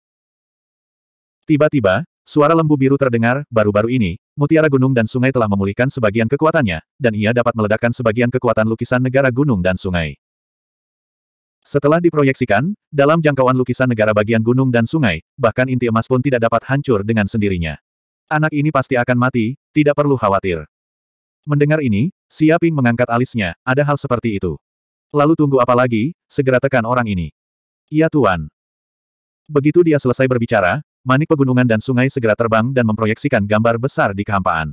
Tiba-tiba, suara lembu biru terdengar, baru-baru ini, mutiara gunung dan sungai telah memulihkan sebagian kekuatannya, dan ia dapat meledakkan sebagian kekuatan lukisan negara gunung dan sungai. Setelah diproyeksikan, dalam jangkauan lukisan negara bagian gunung dan sungai, bahkan inti emas pun tidak dapat hancur dengan sendirinya. Anak ini pasti akan mati, tidak perlu khawatir. Mendengar ini, Siaping mengangkat alisnya, ada hal seperti itu. Lalu tunggu apa lagi, segera tekan orang ini. Iya Tuan. Begitu dia selesai berbicara, manik pegunungan dan sungai segera terbang dan memproyeksikan gambar besar di kehampaan.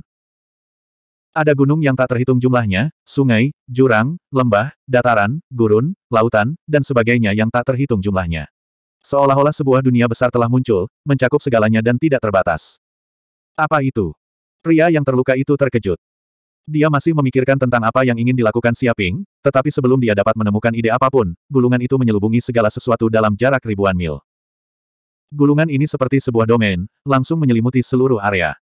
Ada gunung yang tak terhitung jumlahnya, sungai, jurang, lembah, dataran, gurun, lautan, dan sebagainya yang tak terhitung jumlahnya. Seolah-olah sebuah dunia besar telah muncul, mencakup segalanya dan tidak terbatas. Apa itu? Pria yang terluka itu terkejut. Dia masih memikirkan tentang apa yang ingin dilakukan Siaping, tetapi sebelum dia dapat menemukan ide apapun, gulungan itu menyelubungi segala sesuatu dalam jarak ribuan mil. Gulungan ini seperti sebuah domain, langsung menyelimuti seluruh area.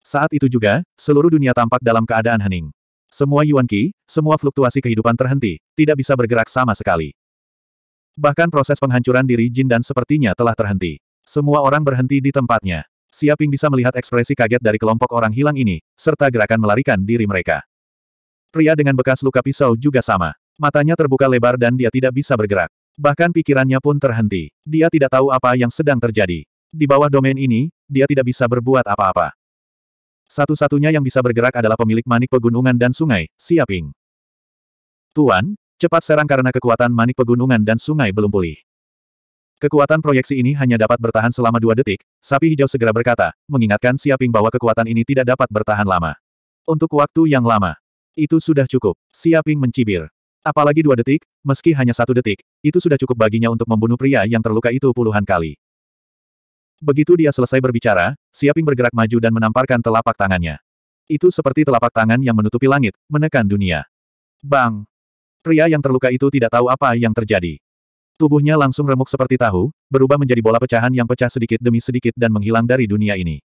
Saat itu juga, seluruh dunia tampak dalam keadaan hening. Semua Yuan Qi, semua fluktuasi kehidupan terhenti, tidak bisa bergerak sama sekali. Bahkan proses penghancuran diri Jin dan sepertinya telah terhenti. Semua orang berhenti di tempatnya. Siaping bisa melihat ekspresi kaget dari kelompok orang hilang ini, serta gerakan melarikan diri mereka. Pria dengan bekas luka pisau juga sama. Matanya terbuka lebar dan dia tidak bisa bergerak. Bahkan pikirannya pun terhenti. Dia tidak tahu apa yang sedang terjadi. Di bawah domain ini, dia tidak bisa berbuat apa-apa. Satu-satunya yang bisa bergerak adalah pemilik manik pegunungan dan sungai, Siaping. Tuan, cepat serang karena kekuatan manik pegunungan dan sungai belum pulih. Kekuatan proyeksi ini hanya dapat bertahan selama dua detik, sapi hijau segera berkata, mengingatkan Siaping bahwa kekuatan ini tidak dapat bertahan lama. Untuk waktu yang lama. Itu sudah cukup. Siaping mencibir. Apalagi dua detik, meski hanya satu detik, itu sudah cukup baginya untuk membunuh pria yang terluka itu puluhan kali. Begitu dia selesai berbicara, Siaping bergerak maju dan menamparkan telapak tangannya. Itu seperti telapak tangan yang menutupi langit, menekan dunia. Bang! Pria yang terluka itu tidak tahu apa yang terjadi. Tubuhnya langsung remuk seperti tahu, berubah menjadi bola pecahan yang pecah sedikit demi sedikit dan menghilang dari dunia ini.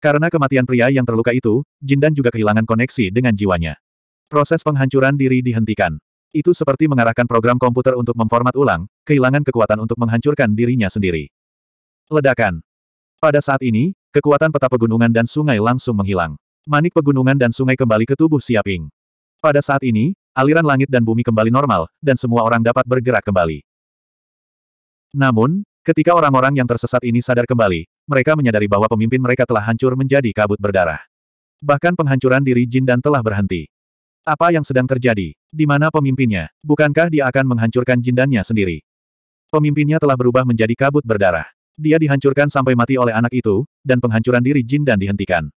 Karena kematian pria yang terluka itu, Jindan juga kehilangan koneksi dengan jiwanya. Proses penghancuran diri dihentikan. Itu seperti mengarahkan program komputer untuk memformat ulang, kehilangan kekuatan untuk menghancurkan dirinya sendiri. Ledakan. Pada saat ini, kekuatan peta pegunungan dan sungai langsung menghilang. Manik pegunungan dan sungai kembali ke tubuh Siaping. Pada saat ini, aliran langit dan bumi kembali normal, dan semua orang dapat bergerak kembali. Namun, ketika orang-orang yang tersesat ini sadar kembali, mereka menyadari bahwa pemimpin mereka telah hancur menjadi kabut berdarah. Bahkan penghancuran diri Jin dan telah berhenti. Apa yang sedang terjadi? Di mana pemimpinnya? Bukankah dia akan menghancurkan jindannya sendiri? Pemimpinnya telah berubah menjadi kabut berdarah. Dia dihancurkan sampai mati oleh anak itu, dan penghancuran diri jin dan dihentikan.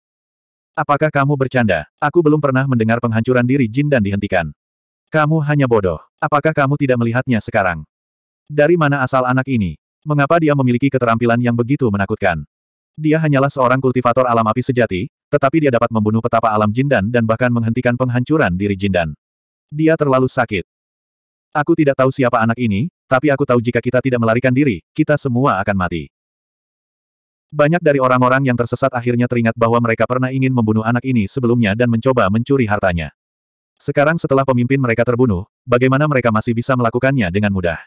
Apakah kamu bercanda? Aku belum pernah mendengar penghancuran diri jin dan dihentikan. Kamu hanya bodoh. Apakah kamu tidak melihatnya sekarang? Dari mana asal anak ini? Mengapa dia memiliki keterampilan yang begitu menakutkan? Dia hanyalah seorang kultivator alam api sejati, tetapi dia dapat membunuh petapa alam jindan dan bahkan menghentikan penghancuran diri jindan. Dia terlalu sakit. Aku tidak tahu siapa anak ini, tapi aku tahu jika kita tidak melarikan diri, kita semua akan mati. Banyak dari orang-orang yang tersesat akhirnya teringat bahwa mereka pernah ingin membunuh anak ini sebelumnya dan mencoba mencuri hartanya. Sekarang setelah pemimpin mereka terbunuh, bagaimana mereka masih bisa melakukannya dengan mudah?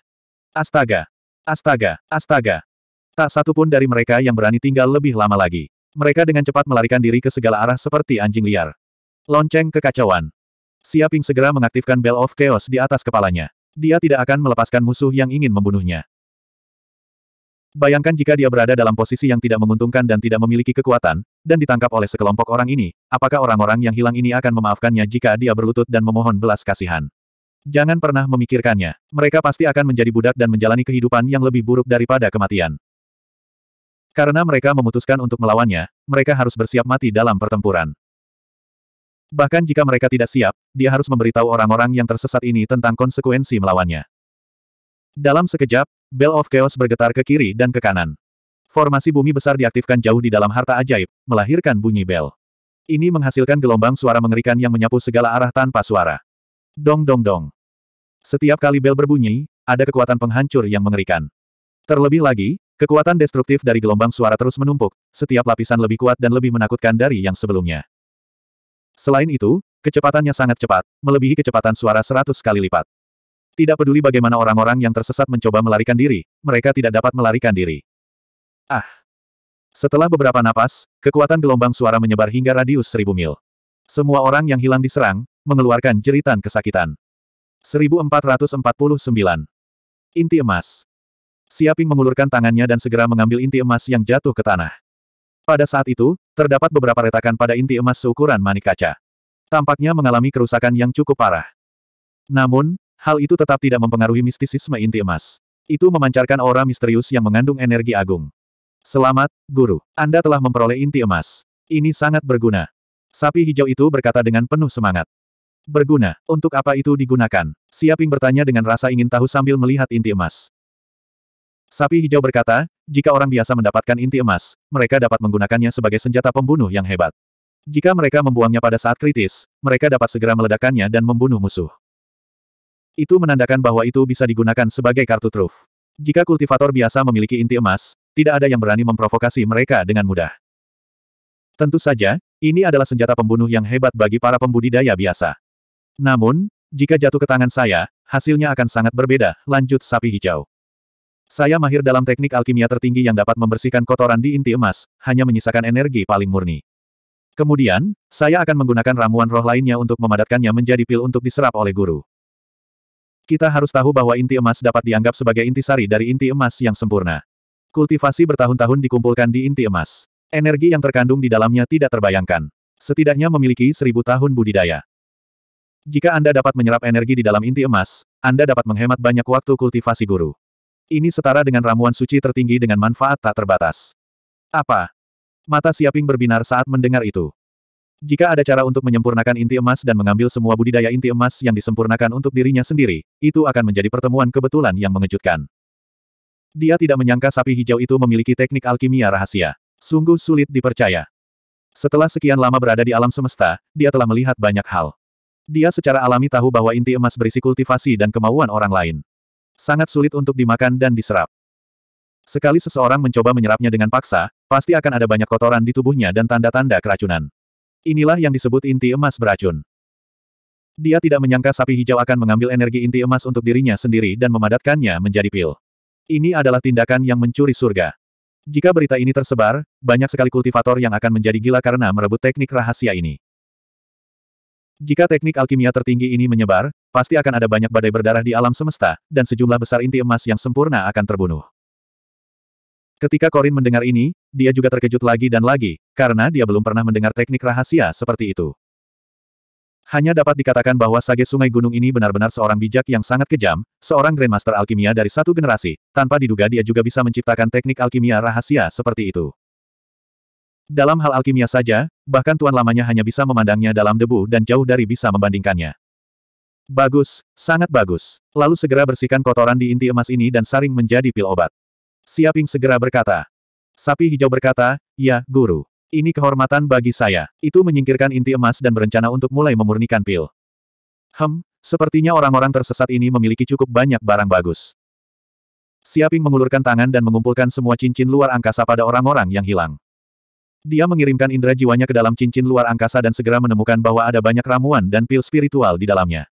Astaga! Astaga! Astaga! Tak satu pun dari mereka yang berani tinggal lebih lama lagi. Mereka dengan cepat melarikan diri ke segala arah seperti anjing liar. Lonceng kekacauan. Siaping segera mengaktifkan Bell of Chaos di atas kepalanya. Dia tidak akan melepaskan musuh yang ingin membunuhnya. Bayangkan jika dia berada dalam posisi yang tidak menguntungkan dan tidak memiliki kekuatan, dan ditangkap oleh sekelompok orang ini, apakah orang-orang yang hilang ini akan memaafkannya jika dia berlutut dan memohon belas kasihan? Jangan pernah memikirkannya. Mereka pasti akan menjadi budak dan menjalani kehidupan yang lebih buruk daripada kematian. Karena mereka memutuskan untuk melawannya, mereka harus bersiap mati dalam pertempuran. Bahkan jika mereka tidak siap, dia harus memberitahu orang-orang yang tersesat ini tentang konsekuensi melawannya. Dalam sekejap, Bell of Chaos bergetar ke kiri dan ke kanan. Formasi bumi besar diaktifkan jauh di dalam harta ajaib, melahirkan bunyi bel. Ini menghasilkan gelombang suara mengerikan yang menyapu segala arah tanpa suara. Dong dong dong. Setiap kali bel berbunyi, ada kekuatan penghancur yang mengerikan. Terlebih lagi, kekuatan destruktif dari gelombang suara terus menumpuk, setiap lapisan lebih kuat dan lebih menakutkan dari yang sebelumnya. Selain itu, kecepatannya sangat cepat, melebihi kecepatan suara seratus kali lipat. Tidak peduli bagaimana orang-orang yang tersesat mencoba melarikan diri, mereka tidak dapat melarikan diri. Ah! Setelah beberapa napas, kekuatan gelombang suara menyebar hingga radius seribu mil. Semua orang yang hilang diserang, mengeluarkan jeritan kesakitan. 1449. Inti emas. Siaping mengulurkan tangannya dan segera mengambil inti emas yang jatuh ke tanah. Pada saat itu, terdapat beberapa retakan pada inti emas seukuran manik kaca. Tampaknya mengalami kerusakan yang cukup parah. Namun, Hal itu tetap tidak mempengaruhi mistisisme inti emas. Itu memancarkan aura misterius yang mengandung energi agung. Selamat, Guru. Anda telah memperoleh inti emas. Ini sangat berguna. Sapi hijau itu berkata dengan penuh semangat. Berguna, untuk apa itu digunakan? Siaping bertanya dengan rasa ingin tahu sambil melihat inti emas. Sapi hijau berkata, jika orang biasa mendapatkan inti emas, mereka dapat menggunakannya sebagai senjata pembunuh yang hebat. Jika mereka membuangnya pada saat kritis, mereka dapat segera meledakkannya dan membunuh musuh. Itu menandakan bahwa itu bisa digunakan sebagai kartu truf. Jika kultivator biasa memiliki inti emas, tidak ada yang berani memprovokasi mereka dengan mudah. Tentu saja, ini adalah senjata pembunuh yang hebat bagi para pembudidaya biasa. Namun, jika jatuh ke tangan saya, hasilnya akan sangat berbeda, lanjut sapi hijau. Saya mahir dalam teknik alkimia tertinggi yang dapat membersihkan kotoran di inti emas, hanya menyisakan energi paling murni. Kemudian, saya akan menggunakan ramuan roh lainnya untuk memadatkannya menjadi pil untuk diserap oleh guru. Kita harus tahu bahwa inti emas dapat dianggap sebagai inti sari dari inti emas yang sempurna. Kultivasi bertahun-tahun dikumpulkan di inti emas. Energi yang terkandung di dalamnya tidak terbayangkan. Setidaknya memiliki seribu tahun budidaya. Jika Anda dapat menyerap energi di dalam inti emas, Anda dapat menghemat banyak waktu kultivasi guru. Ini setara dengan ramuan suci tertinggi dengan manfaat tak terbatas. Apa? Mata Siaping berbinar saat mendengar itu. Jika ada cara untuk menyempurnakan inti emas dan mengambil semua budidaya inti emas yang disempurnakan untuk dirinya sendiri, itu akan menjadi pertemuan kebetulan yang mengejutkan. Dia tidak menyangka sapi hijau itu memiliki teknik alkimia rahasia. Sungguh sulit dipercaya. Setelah sekian lama berada di alam semesta, dia telah melihat banyak hal. Dia secara alami tahu bahwa inti emas berisi kultivasi dan kemauan orang lain. Sangat sulit untuk dimakan dan diserap. Sekali seseorang mencoba menyerapnya dengan paksa, pasti akan ada banyak kotoran di tubuhnya dan tanda-tanda keracunan. Inilah yang disebut inti emas beracun. Dia tidak menyangka sapi hijau akan mengambil energi inti emas untuk dirinya sendiri dan memadatkannya menjadi pil. Ini adalah tindakan yang mencuri surga. Jika berita ini tersebar, banyak sekali kultivator yang akan menjadi gila karena merebut teknik rahasia ini. Jika teknik alkimia tertinggi ini menyebar, pasti akan ada banyak badai berdarah di alam semesta, dan sejumlah besar inti emas yang sempurna akan terbunuh. Ketika Korin mendengar ini, dia juga terkejut lagi dan lagi, karena dia belum pernah mendengar teknik rahasia seperti itu. Hanya dapat dikatakan bahwa Sage Sungai Gunung ini benar-benar seorang bijak yang sangat kejam, seorang Grandmaster Alkimia dari satu generasi, tanpa diduga dia juga bisa menciptakan teknik alkimia rahasia seperti itu. Dalam hal alkimia saja, bahkan tuan lamanya hanya bisa memandangnya dalam debu dan jauh dari bisa membandingkannya. Bagus, sangat bagus. Lalu segera bersihkan kotoran di inti emas ini dan saring menjadi pil obat. Siaping segera berkata. Sapi hijau berkata, ya, guru. Ini kehormatan bagi saya. Itu menyingkirkan inti emas dan berencana untuk mulai memurnikan pil. Hem, sepertinya orang-orang tersesat ini memiliki cukup banyak barang bagus. Siaping mengulurkan tangan dan mengumpulkan semua cincin luar angkasa pada orang-orang yang hilang. Dia mengirimkan indera jiwanya ke dalam cincin luar angkasa dan segera menemukan bahwa ada banyak ramuan dan pil spiritual di dalamnya.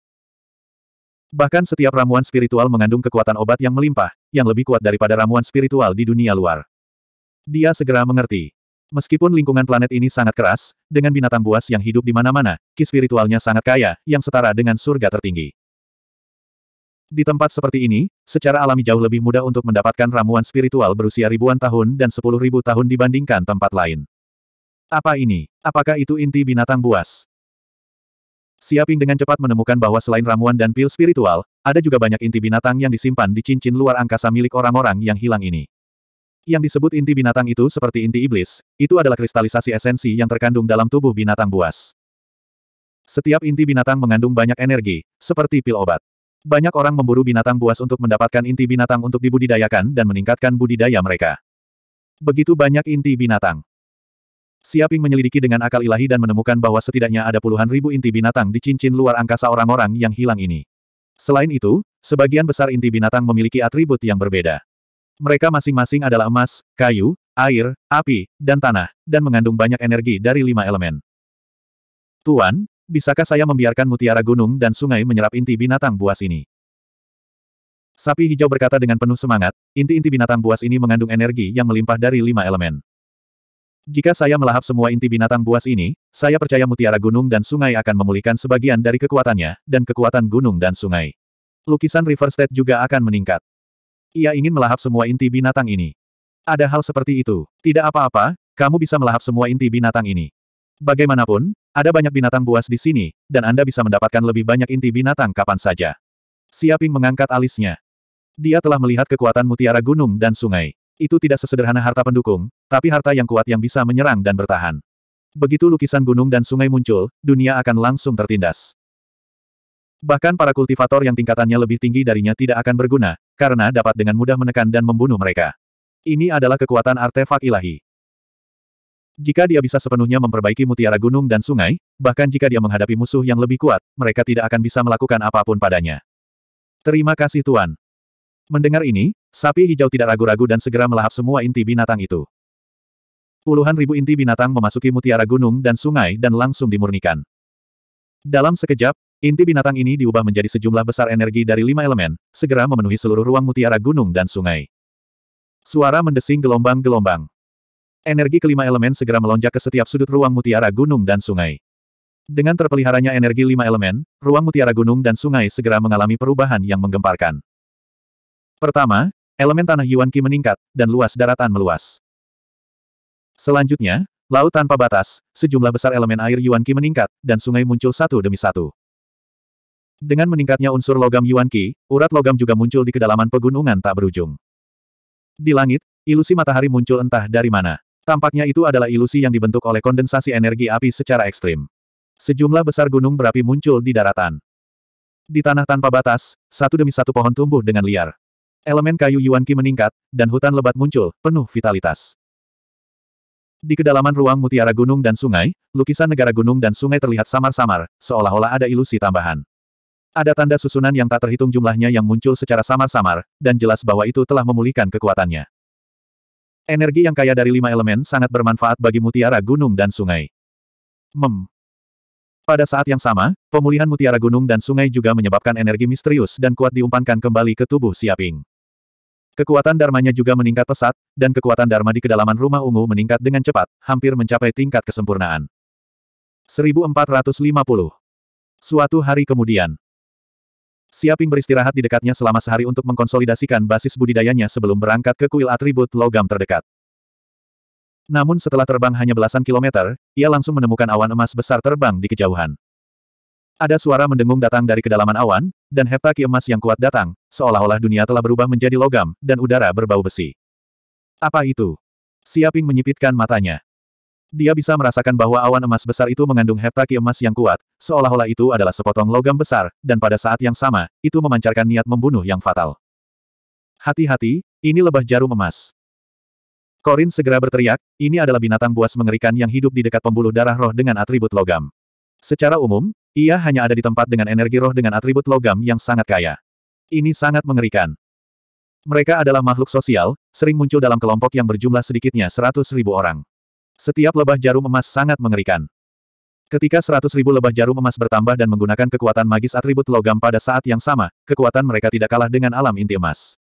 Bahkan setiap ramuan spiritual mengandung kekuatan obat yang melimpah, yang lebih kuat daripada ramuan spiritual di dunia luar. Dia segera mengerti. Meskipun lingkungan planet ini sangat keras, dengan binatang buas yang hidup di mana-mana, ki spiritualnya sangat kaya, yang setara dengan surga tertinggi. Di tempat seperti ini, secara alami jauh lebih mudah untuk mendapatkan ramuan spiritual berusia ribuan tahun dan sepuluh ribu tahun dibandingkan tempat lain. Apa ini? Apakah itu inti binatang buas? Siaping dengan cepat menemukan bahwa selain ramuan dan pil spiritual, ada juga banyak inti binatang yang disimpan di cincin luar angkasa milik orang-orang yang hilang ini. Yang disebut inti binatang itu seperti inti iblis, itu adalah kristalisasi esensi yang terkandung dalam tubuh binatang buas. Setiap inti binatang mengandung banyak energi, seperti pil obat. Banyak orang memburu binatang buas untuk mendapatkan inti binatang untuk dibudidayakan dan meningkatkan budidaya mereka. Begitu banyak inti binatang. Siaping menyelidiki dengan akal ilahi dan menemukan bahwa setidaknya ada puluhan ribu inti binatang di cincin luar angkasa orang-orang yang hilang ini. Selain itu, sebagian besar inti binatang memiliki atribut yang berbeda. Mereka masing-masing adalah emas, kayu, air, api, dan tanah, dan mengandung banyak energi dari lima elemen. Tuan, bisakah saya membiarkan mutiara gunung dan sungai menyerap inti binatang buas ini? Sapi hijau berkata dengan penuh semangat, inti-inti binatang buas ini mengandung energi yang melimpah dari lima elemen. Jika saya melahap semua inti binatang buas ini, saya percaya mutiara gunung dan sungai akan memulihkan sebagian dari kekuatannya, dan kekuatan gunung dan sungai. Lukisan River State juga akan meningkat. Ia ingin melahap semua inti binatang ini. Ada hal seperti itu. Tidak apa-apa, kamu bisa melahap semua inti binatang ini. Bagaimanapun, ada banyak binatang buas di sini, dan Anda bisa mendapatkan lebih banyak inti binatang kapan saja. Siaping mengangkat alisnya. Dia telah melihat kekuatan mutiara gunung dan sungai. Itu tidak sesederhana harta pendukung, tapi harta yang kuat yang bisa menyerang dan bertahan. Begitu lukisan gunung dan sungai muncul, dunia akan langsung tertindas. Bahkan para kultivator yang tingkatannya lebih tinggi darinya tidak akan berguna, karena dapat dengan mudah menekan dan membunuh mereka. Ini adalah kekuatan artefak ilahi. Jika dia bisa sepenuhnya memperbaiki mutiara gunung dan sungai, bahkan jika dia menghadapi musuh yang lebih kuat, mereka tidak akan bisa melakukan apapun padanya. Terima kasih Tuan. Mendengar ini, Sapi hijau tidak ragu-ragu dan segera melahap semua inti binatang itu. Puluhan ribu inti binatang memasuki mutiara gunung dan sungai dan langsung dimurnikan. Dalam sekejap, inti binatang ini diubah menjadi sejumlah besar energi dari lima elemen, segera memenuhi seluruh ruang mutiara gunung dan sungai. Suara mendesing gelombang-gelombang. Energi kelima elemen segera melonjak ke setiap sudut ruang mutiara gunung dan sungai. Dengan terpeliharanya energi lima elemen, ruang mutiara gunung dan sungai segera mengalami perubahan yang menggemparkan. Pertama, Elemen tanah Yuan Qi meningkat, dan luas daratan meluas. Selanjutnya, laut tanpa batas, sejumlah besar elemen air Yuan Qi meningkat, dan sungai muncul satu demi satu. Dengan meningkatnya unsur logam Yuan Qi, urat logam juga muncul di kedalaman pegunungan tak berujung. Di langit, ilusi matahari muncul entah dari mana. Tampaknya itu adalah ilusi yang dibentuk oleh kondensasi energi api secara ekstrim. Sejumlah besar gunung berapi muncul di daratan. Di tanah tanpa batas, satu demi satu pohon tumbuh dengan liar. Elemen kayu Yuan Qi meningkat, dan hutan lebat muncul, penuh vitalitas. Di kedalaman ruang mutiara gunung dan sungai, lukisan negara gunung dan sungai terlihat samar-samar, seolah-olah ada ilusi tambahan. Ada tanda susunan yang tak terhitung jumlahnya yang muncul secara samar-samar, dan jelas bahwa itu telah memulihkan kekuatannya. Energi yang kaya dari lima elemen sangat bermanfaat bagi mutiara gunung dan sungai. Mem. Pada saat yang sama, pemulihan mutiara gunung dan sungai juga menyebabkan energi misterius dan kuat diumpankan kembali ke tubuh Siaping. Kekuatan dharmanya juga meningkat pesat, dan kekuatan dharma di kedalaman rumah ungu meningkat dengan cepat, hampir mencapai tingkat kesempurnaan. 1450 Suatu hari kemudian, Siaping beristirahat di dekatnya selama sehari untuk mengkonsolidasikan basis budidayanya sebelum berangkat ke kuil atribut logam terdekat. Namun setelah terbang hanya belasan kilometer, ia langsung menemukan awan emas besar terbang di kejauhan. Ada suara mendengung datang dari kedalaman awan, dan heptaki emas yang kuat datang, seolah-olah dunia telah berubah menjadi logam, dan udara berbau besi. Apa itu? Siaping menyipitkan matanya. Dia bisa merasakan bahwa awan emas besar itu mengandung heptaki emas yang kuat, seolah-olah itu adalah sepotong logam besar, dan pada saat yang sama, itu memancarkan niat membunuh yang fatal. Hati-hati, ini lebah jarum emas. Korin segera berteriak, ini adalah binatang buas mengerikan yang hidup di dekat pembuluh darah roh dengan atribut logam. Secara umum, ia hanya ada di tempat dengan energi roh dengan atribut logam yang sangat kaya. Ini sangat mengerikan. Mereka adalah makhluk sosial, sering muncul dalam kelompok yang berjumlah sedikitnya seratus orang. Setiap lebah jarum emas sangat mengerikan. Ketika seratus lebah jarum emas bertambah dan menggunakan kekuatan magis atribut logam pada saat yang sama, kekuatan mereka tidak kalah dengan alam inti emas.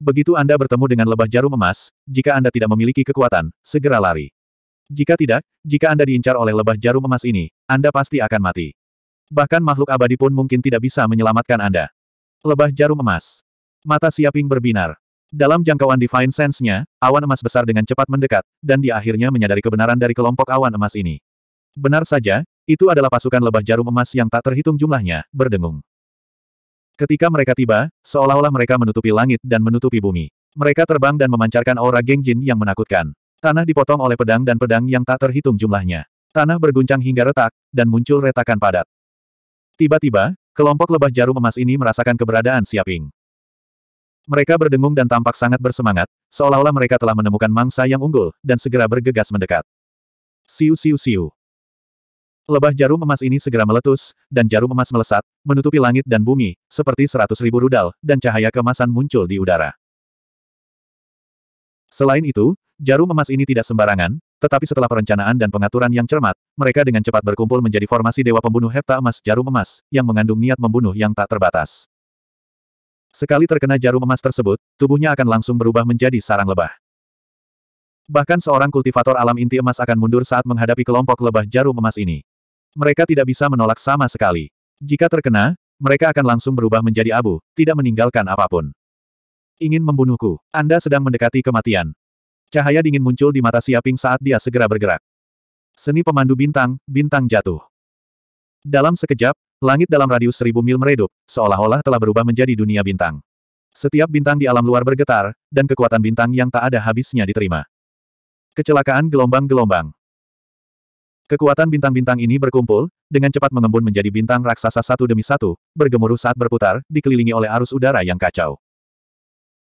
Begitu Anda bertemu dengan lebah jarum emas, jika Anda tidak memiliki kekuatan, segera lari. Jika tidak, jika Anda diincar oleh lebah jarum emas ini, Anda pasti akan mati. Bahkan makhluk abadi pun mungkin tidak bisa menyelamatkan Anda. Lebah jarum emas. Mata Siaping berbinar. Dalam jangkauan Divine Sense-nya, awan emas besar dengan cepat mendekat, dan dia akhirnya menyadari kebenaran dari kelompok awan emas ini. Benar saja, itu adalah pasukan lebah jarum emas yang tak terhitung jumlahnya, berdengung. Ketika mereka tiba, seolah-olah mereka menutupi langit dan menutupi bumi. Mereka terbang dan memancarkan aura gengjin yang menakutkan. Tanah dipotong oleh pedang dan pedang yang tak terhitung jumlahnya. Tanah berguncang hingga retak, dan muncul retakan padat. Tiba-tiba, kelompok lebah jarum emas ini merasakan keberadaan Siaping. Mereka berdengung dan tampak sangat bersemangat, seolah-olah mereka telah menemukan mangsa yang unggul, dan segera bergegas mendekat. Siu siu siu. Lebah jarum emas ini segera meletus, dan jarum emas melesat, menutupi langit dan bumi, seperti seratus ribu rudal, dan cahaya kemasan muncul di udara. Selain itu, jarum emas ini tidak sembarangan, tetapi setelah perencanaan dan pengaturan yang cermat, mereka dengan cepat berkumpul menjadi formasi Dewa Pembunuh Hepta Emas Jarum Emas, yang mengandung niat membunuh yang tak terbatas. Sekali terkena jarum emas tersebut, tubuhnya akan langsung berubah menjadi sarang lebah. Bahkan seorang kultivator alam inti emas akan mundur saat menghadapi kelompok lebah jarum emas ini. Mereka tidak bisa menolak sama sekali. Jika terkena, mereka akan langsung berubah menjadi abu, tidak meninggalkan apapun. Ingin membunuhku. Anda sedang mendekati kematian. Cahaya dingin muncul di mata Siaping saat dia segera bergerak. Seni pemandu bintang, bintang jatuh. Dalam sekejap, langit dalam radius seribu mil meredup, seolah-olah telah berubah menjadi dunia bintang. Setiap bintang di alam luar bergetar, dan kekuatan bintang yang tak ada habisnya diterima. Kecelakaan gelombang-gelombang. Kekuatan bintang-bintang ini berkumpul, dengan cepat mengembun menjadi bintang raksasa satu demi satu, bergemuruh saat berputar, dikelilingi oleh arus udara yang kacau.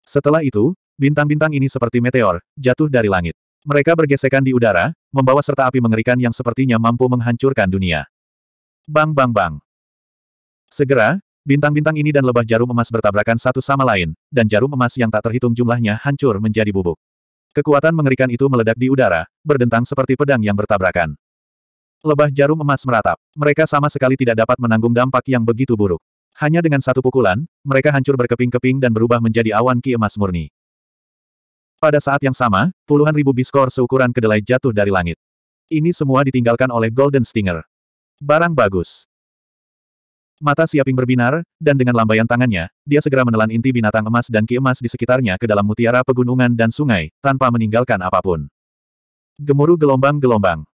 Setelah itu, bintang-bintang ini seperti meteor, jatuh dari langit. Mereka bergesekan di udara, membawa serta api mengerikan yang sepertinya mampu menghancurkan dunia. Bang bang bang. Segera, bintang-bintang ini dan lebah jarum emas bertabrakan satu sama lain, dan jarum emas yang tak terhitung jumlahnya hancur menjadi bubuk. Kekuatan mengerikan itu meledak di udara, berdentang seperti pedang yang bertabrakan. Lebah jarum emas meratap. Mereka sama sekali tidak dapat menanggung dampak yang begitu buruk. Hanya dengan satu pukulan, mereka hancur berkeping-keping dan berubah menjadi awan ki emas murni. Pada saat yang sama, puluhan ribu biskor seukuran kedelai jatuh dari langit. Ini semua ditinggalkan oleh Golden Stinger. Barang bagus. Mata Siaping berbinar, dan dengan lambaian tangannya, dia segera menelan inti binatang emas dan ki emas di sekitarnya ke dalam mutiara pegunungan dan sungai, tanpa meninggalkan apapun. Gemuruh gelombang-gelombang.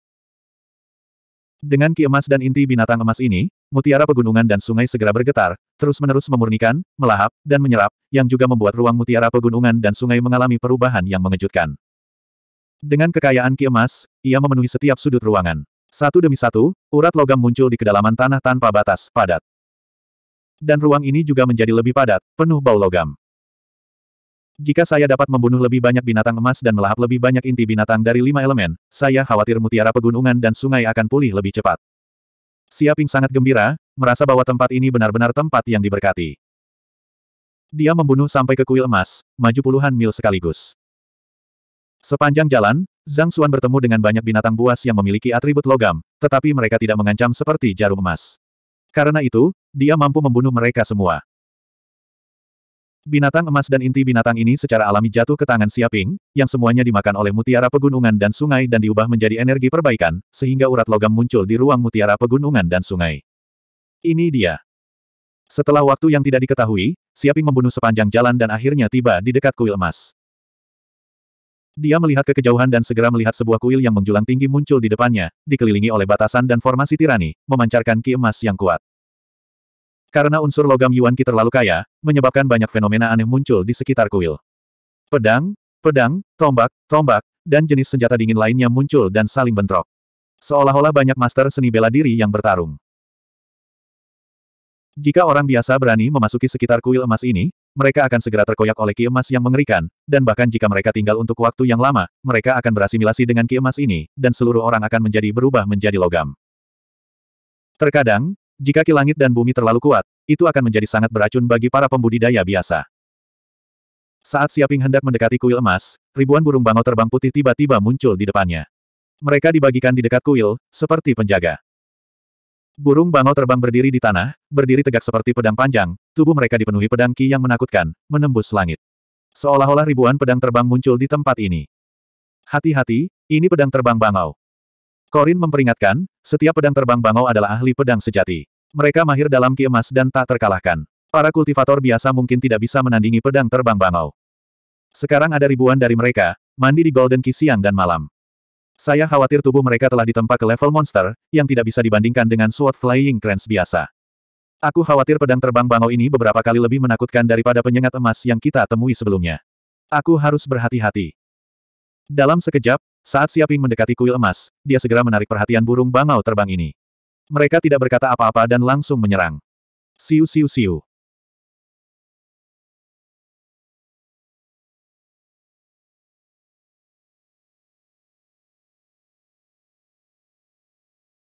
Dengan ki emas dan inti binatang emas ini, mutiara pegunungan dan sungai segera bergetar, terus-menerus memurnikan, melahap, dan menyerap, yang juga membuat ruang mutiara pegunungan dan sungai mengalami perubahan yang mengejutkan. Dengan kekayaan ki emas, ia memenuhi setiap sudut ruangan. Satu demi satu, urat logam muncul di kedalaman tanah tanpa batas, padat. Dan ruang ini juga menjadi lebih padat, penuh bau logam. Jika saya dapat membunuh lebih banyak binatang emas dan melahap lebih banyak inti binatang dari lima elemen, saya khawatir mutiara pegunungan dan sungai akan pulih lebih cepat. Siaping sangat gembira, merasa bahwa tempat ini benar-benar tempat yang diberkati. Dia membunuh sampai ke kuil emas, maju puluhan mil sekaligus. Sepanjang jalan, Zhang Xuan bertemu dengan banyak binatang buas yang memiliki atribut logam, tetapi mereka tidak mengancam seperti jarum emas. Karena itu, dia mampu membunuh mereka semua. Binatang emas dan inti binatang ini secara alami jatuh ke tangan Siaping, yang semuanya dimakan oleh mutiara pegunungan dan sungai dan diubah menjadi energi perbaikan, sehingga urat logam muncul di ruang mutiara pegunungan dan sungai. Ini dia. Setelah waktu yang tidak diketahui, Siaping membunuh sepanjang jalan dan akhirnya tiba di dekat kuil emas. Dia melihat ke kejauhan dan segera melihat sebuah kuil yang menjulang tinggi muncul di depannya, dikelilingi oleh batasan dan formasi tirani, memancarkan ki emas yang kuat. Karena unsur logam Yuan Qi terlalu kaya, menyebabkan banyak fenomena aneh muncul di sekitar kuil. Pedang, pedang, tombak, tombak, dan jenis senjata dingin lainnya muncul dan saling bentrok. Seolah-olah banyak master seni bela diri yang bertarung. Jika orang biasa berani memasuki sekitar kuil emas ini, mereka akan segera terkoyak oleh ki emas yang mengerikan, dan bahkan jika mereka tinggal untuk waktu yang lama, mereka akan berasimilasi dengan ki emas ini, dan seluruh orang akan menjadi berubah menjadi logam. Terkadang, jika ki langit dan bumi terlalu kuat, itu akan menjadi sangat beracun bagi para pembudidaya biasa. Saat Siaping hendak mendekati kuil emas, ribuan burung bangau terbang putih tiba-tiba muncul di depannya. Mereka dibagikan di dekat kuil, seperti penjaga. Burung bangau terbang berdiri di tanah, berdiri tegak seperti pedang panjang, tubuh mereka dipenuhi pedang ki yang menakutkan, menembus langit. Seolah-olah ribuan pedang terbang muncul di tempat ini. Hati-hati, ini pedang terbang bangau. Korin memperingatkan, setiap pedang terbang Bangau adalah ahli pedang sejati. Mereka mahir dalam ki dan tak terkalahkan. Para kultivator biasa mungkin tidak bisa menandingi pedang terbang Bangau. Sekarang ada ribuan dari mereka, mandi di Golden Key siang dan malam. Saya khawatir tubuh mereka telah ditempa ke level monster, yang tidak bisa dibandingkan dengan sword Flying Crans biasa. Aku khawatir pedang terbang Bangau ini beberapa kali lebih menakutkan daripada penyengat emas yang kita temui sebelumnya. Aku harus berhati-hati. Dalam sekejap, saat Siaping mendekati kuil emas, dia segera menarik perhatian burung bangau terbang ini. Mereka tidak berkata apa-apa dan langsung menyerang. Siu siu siu.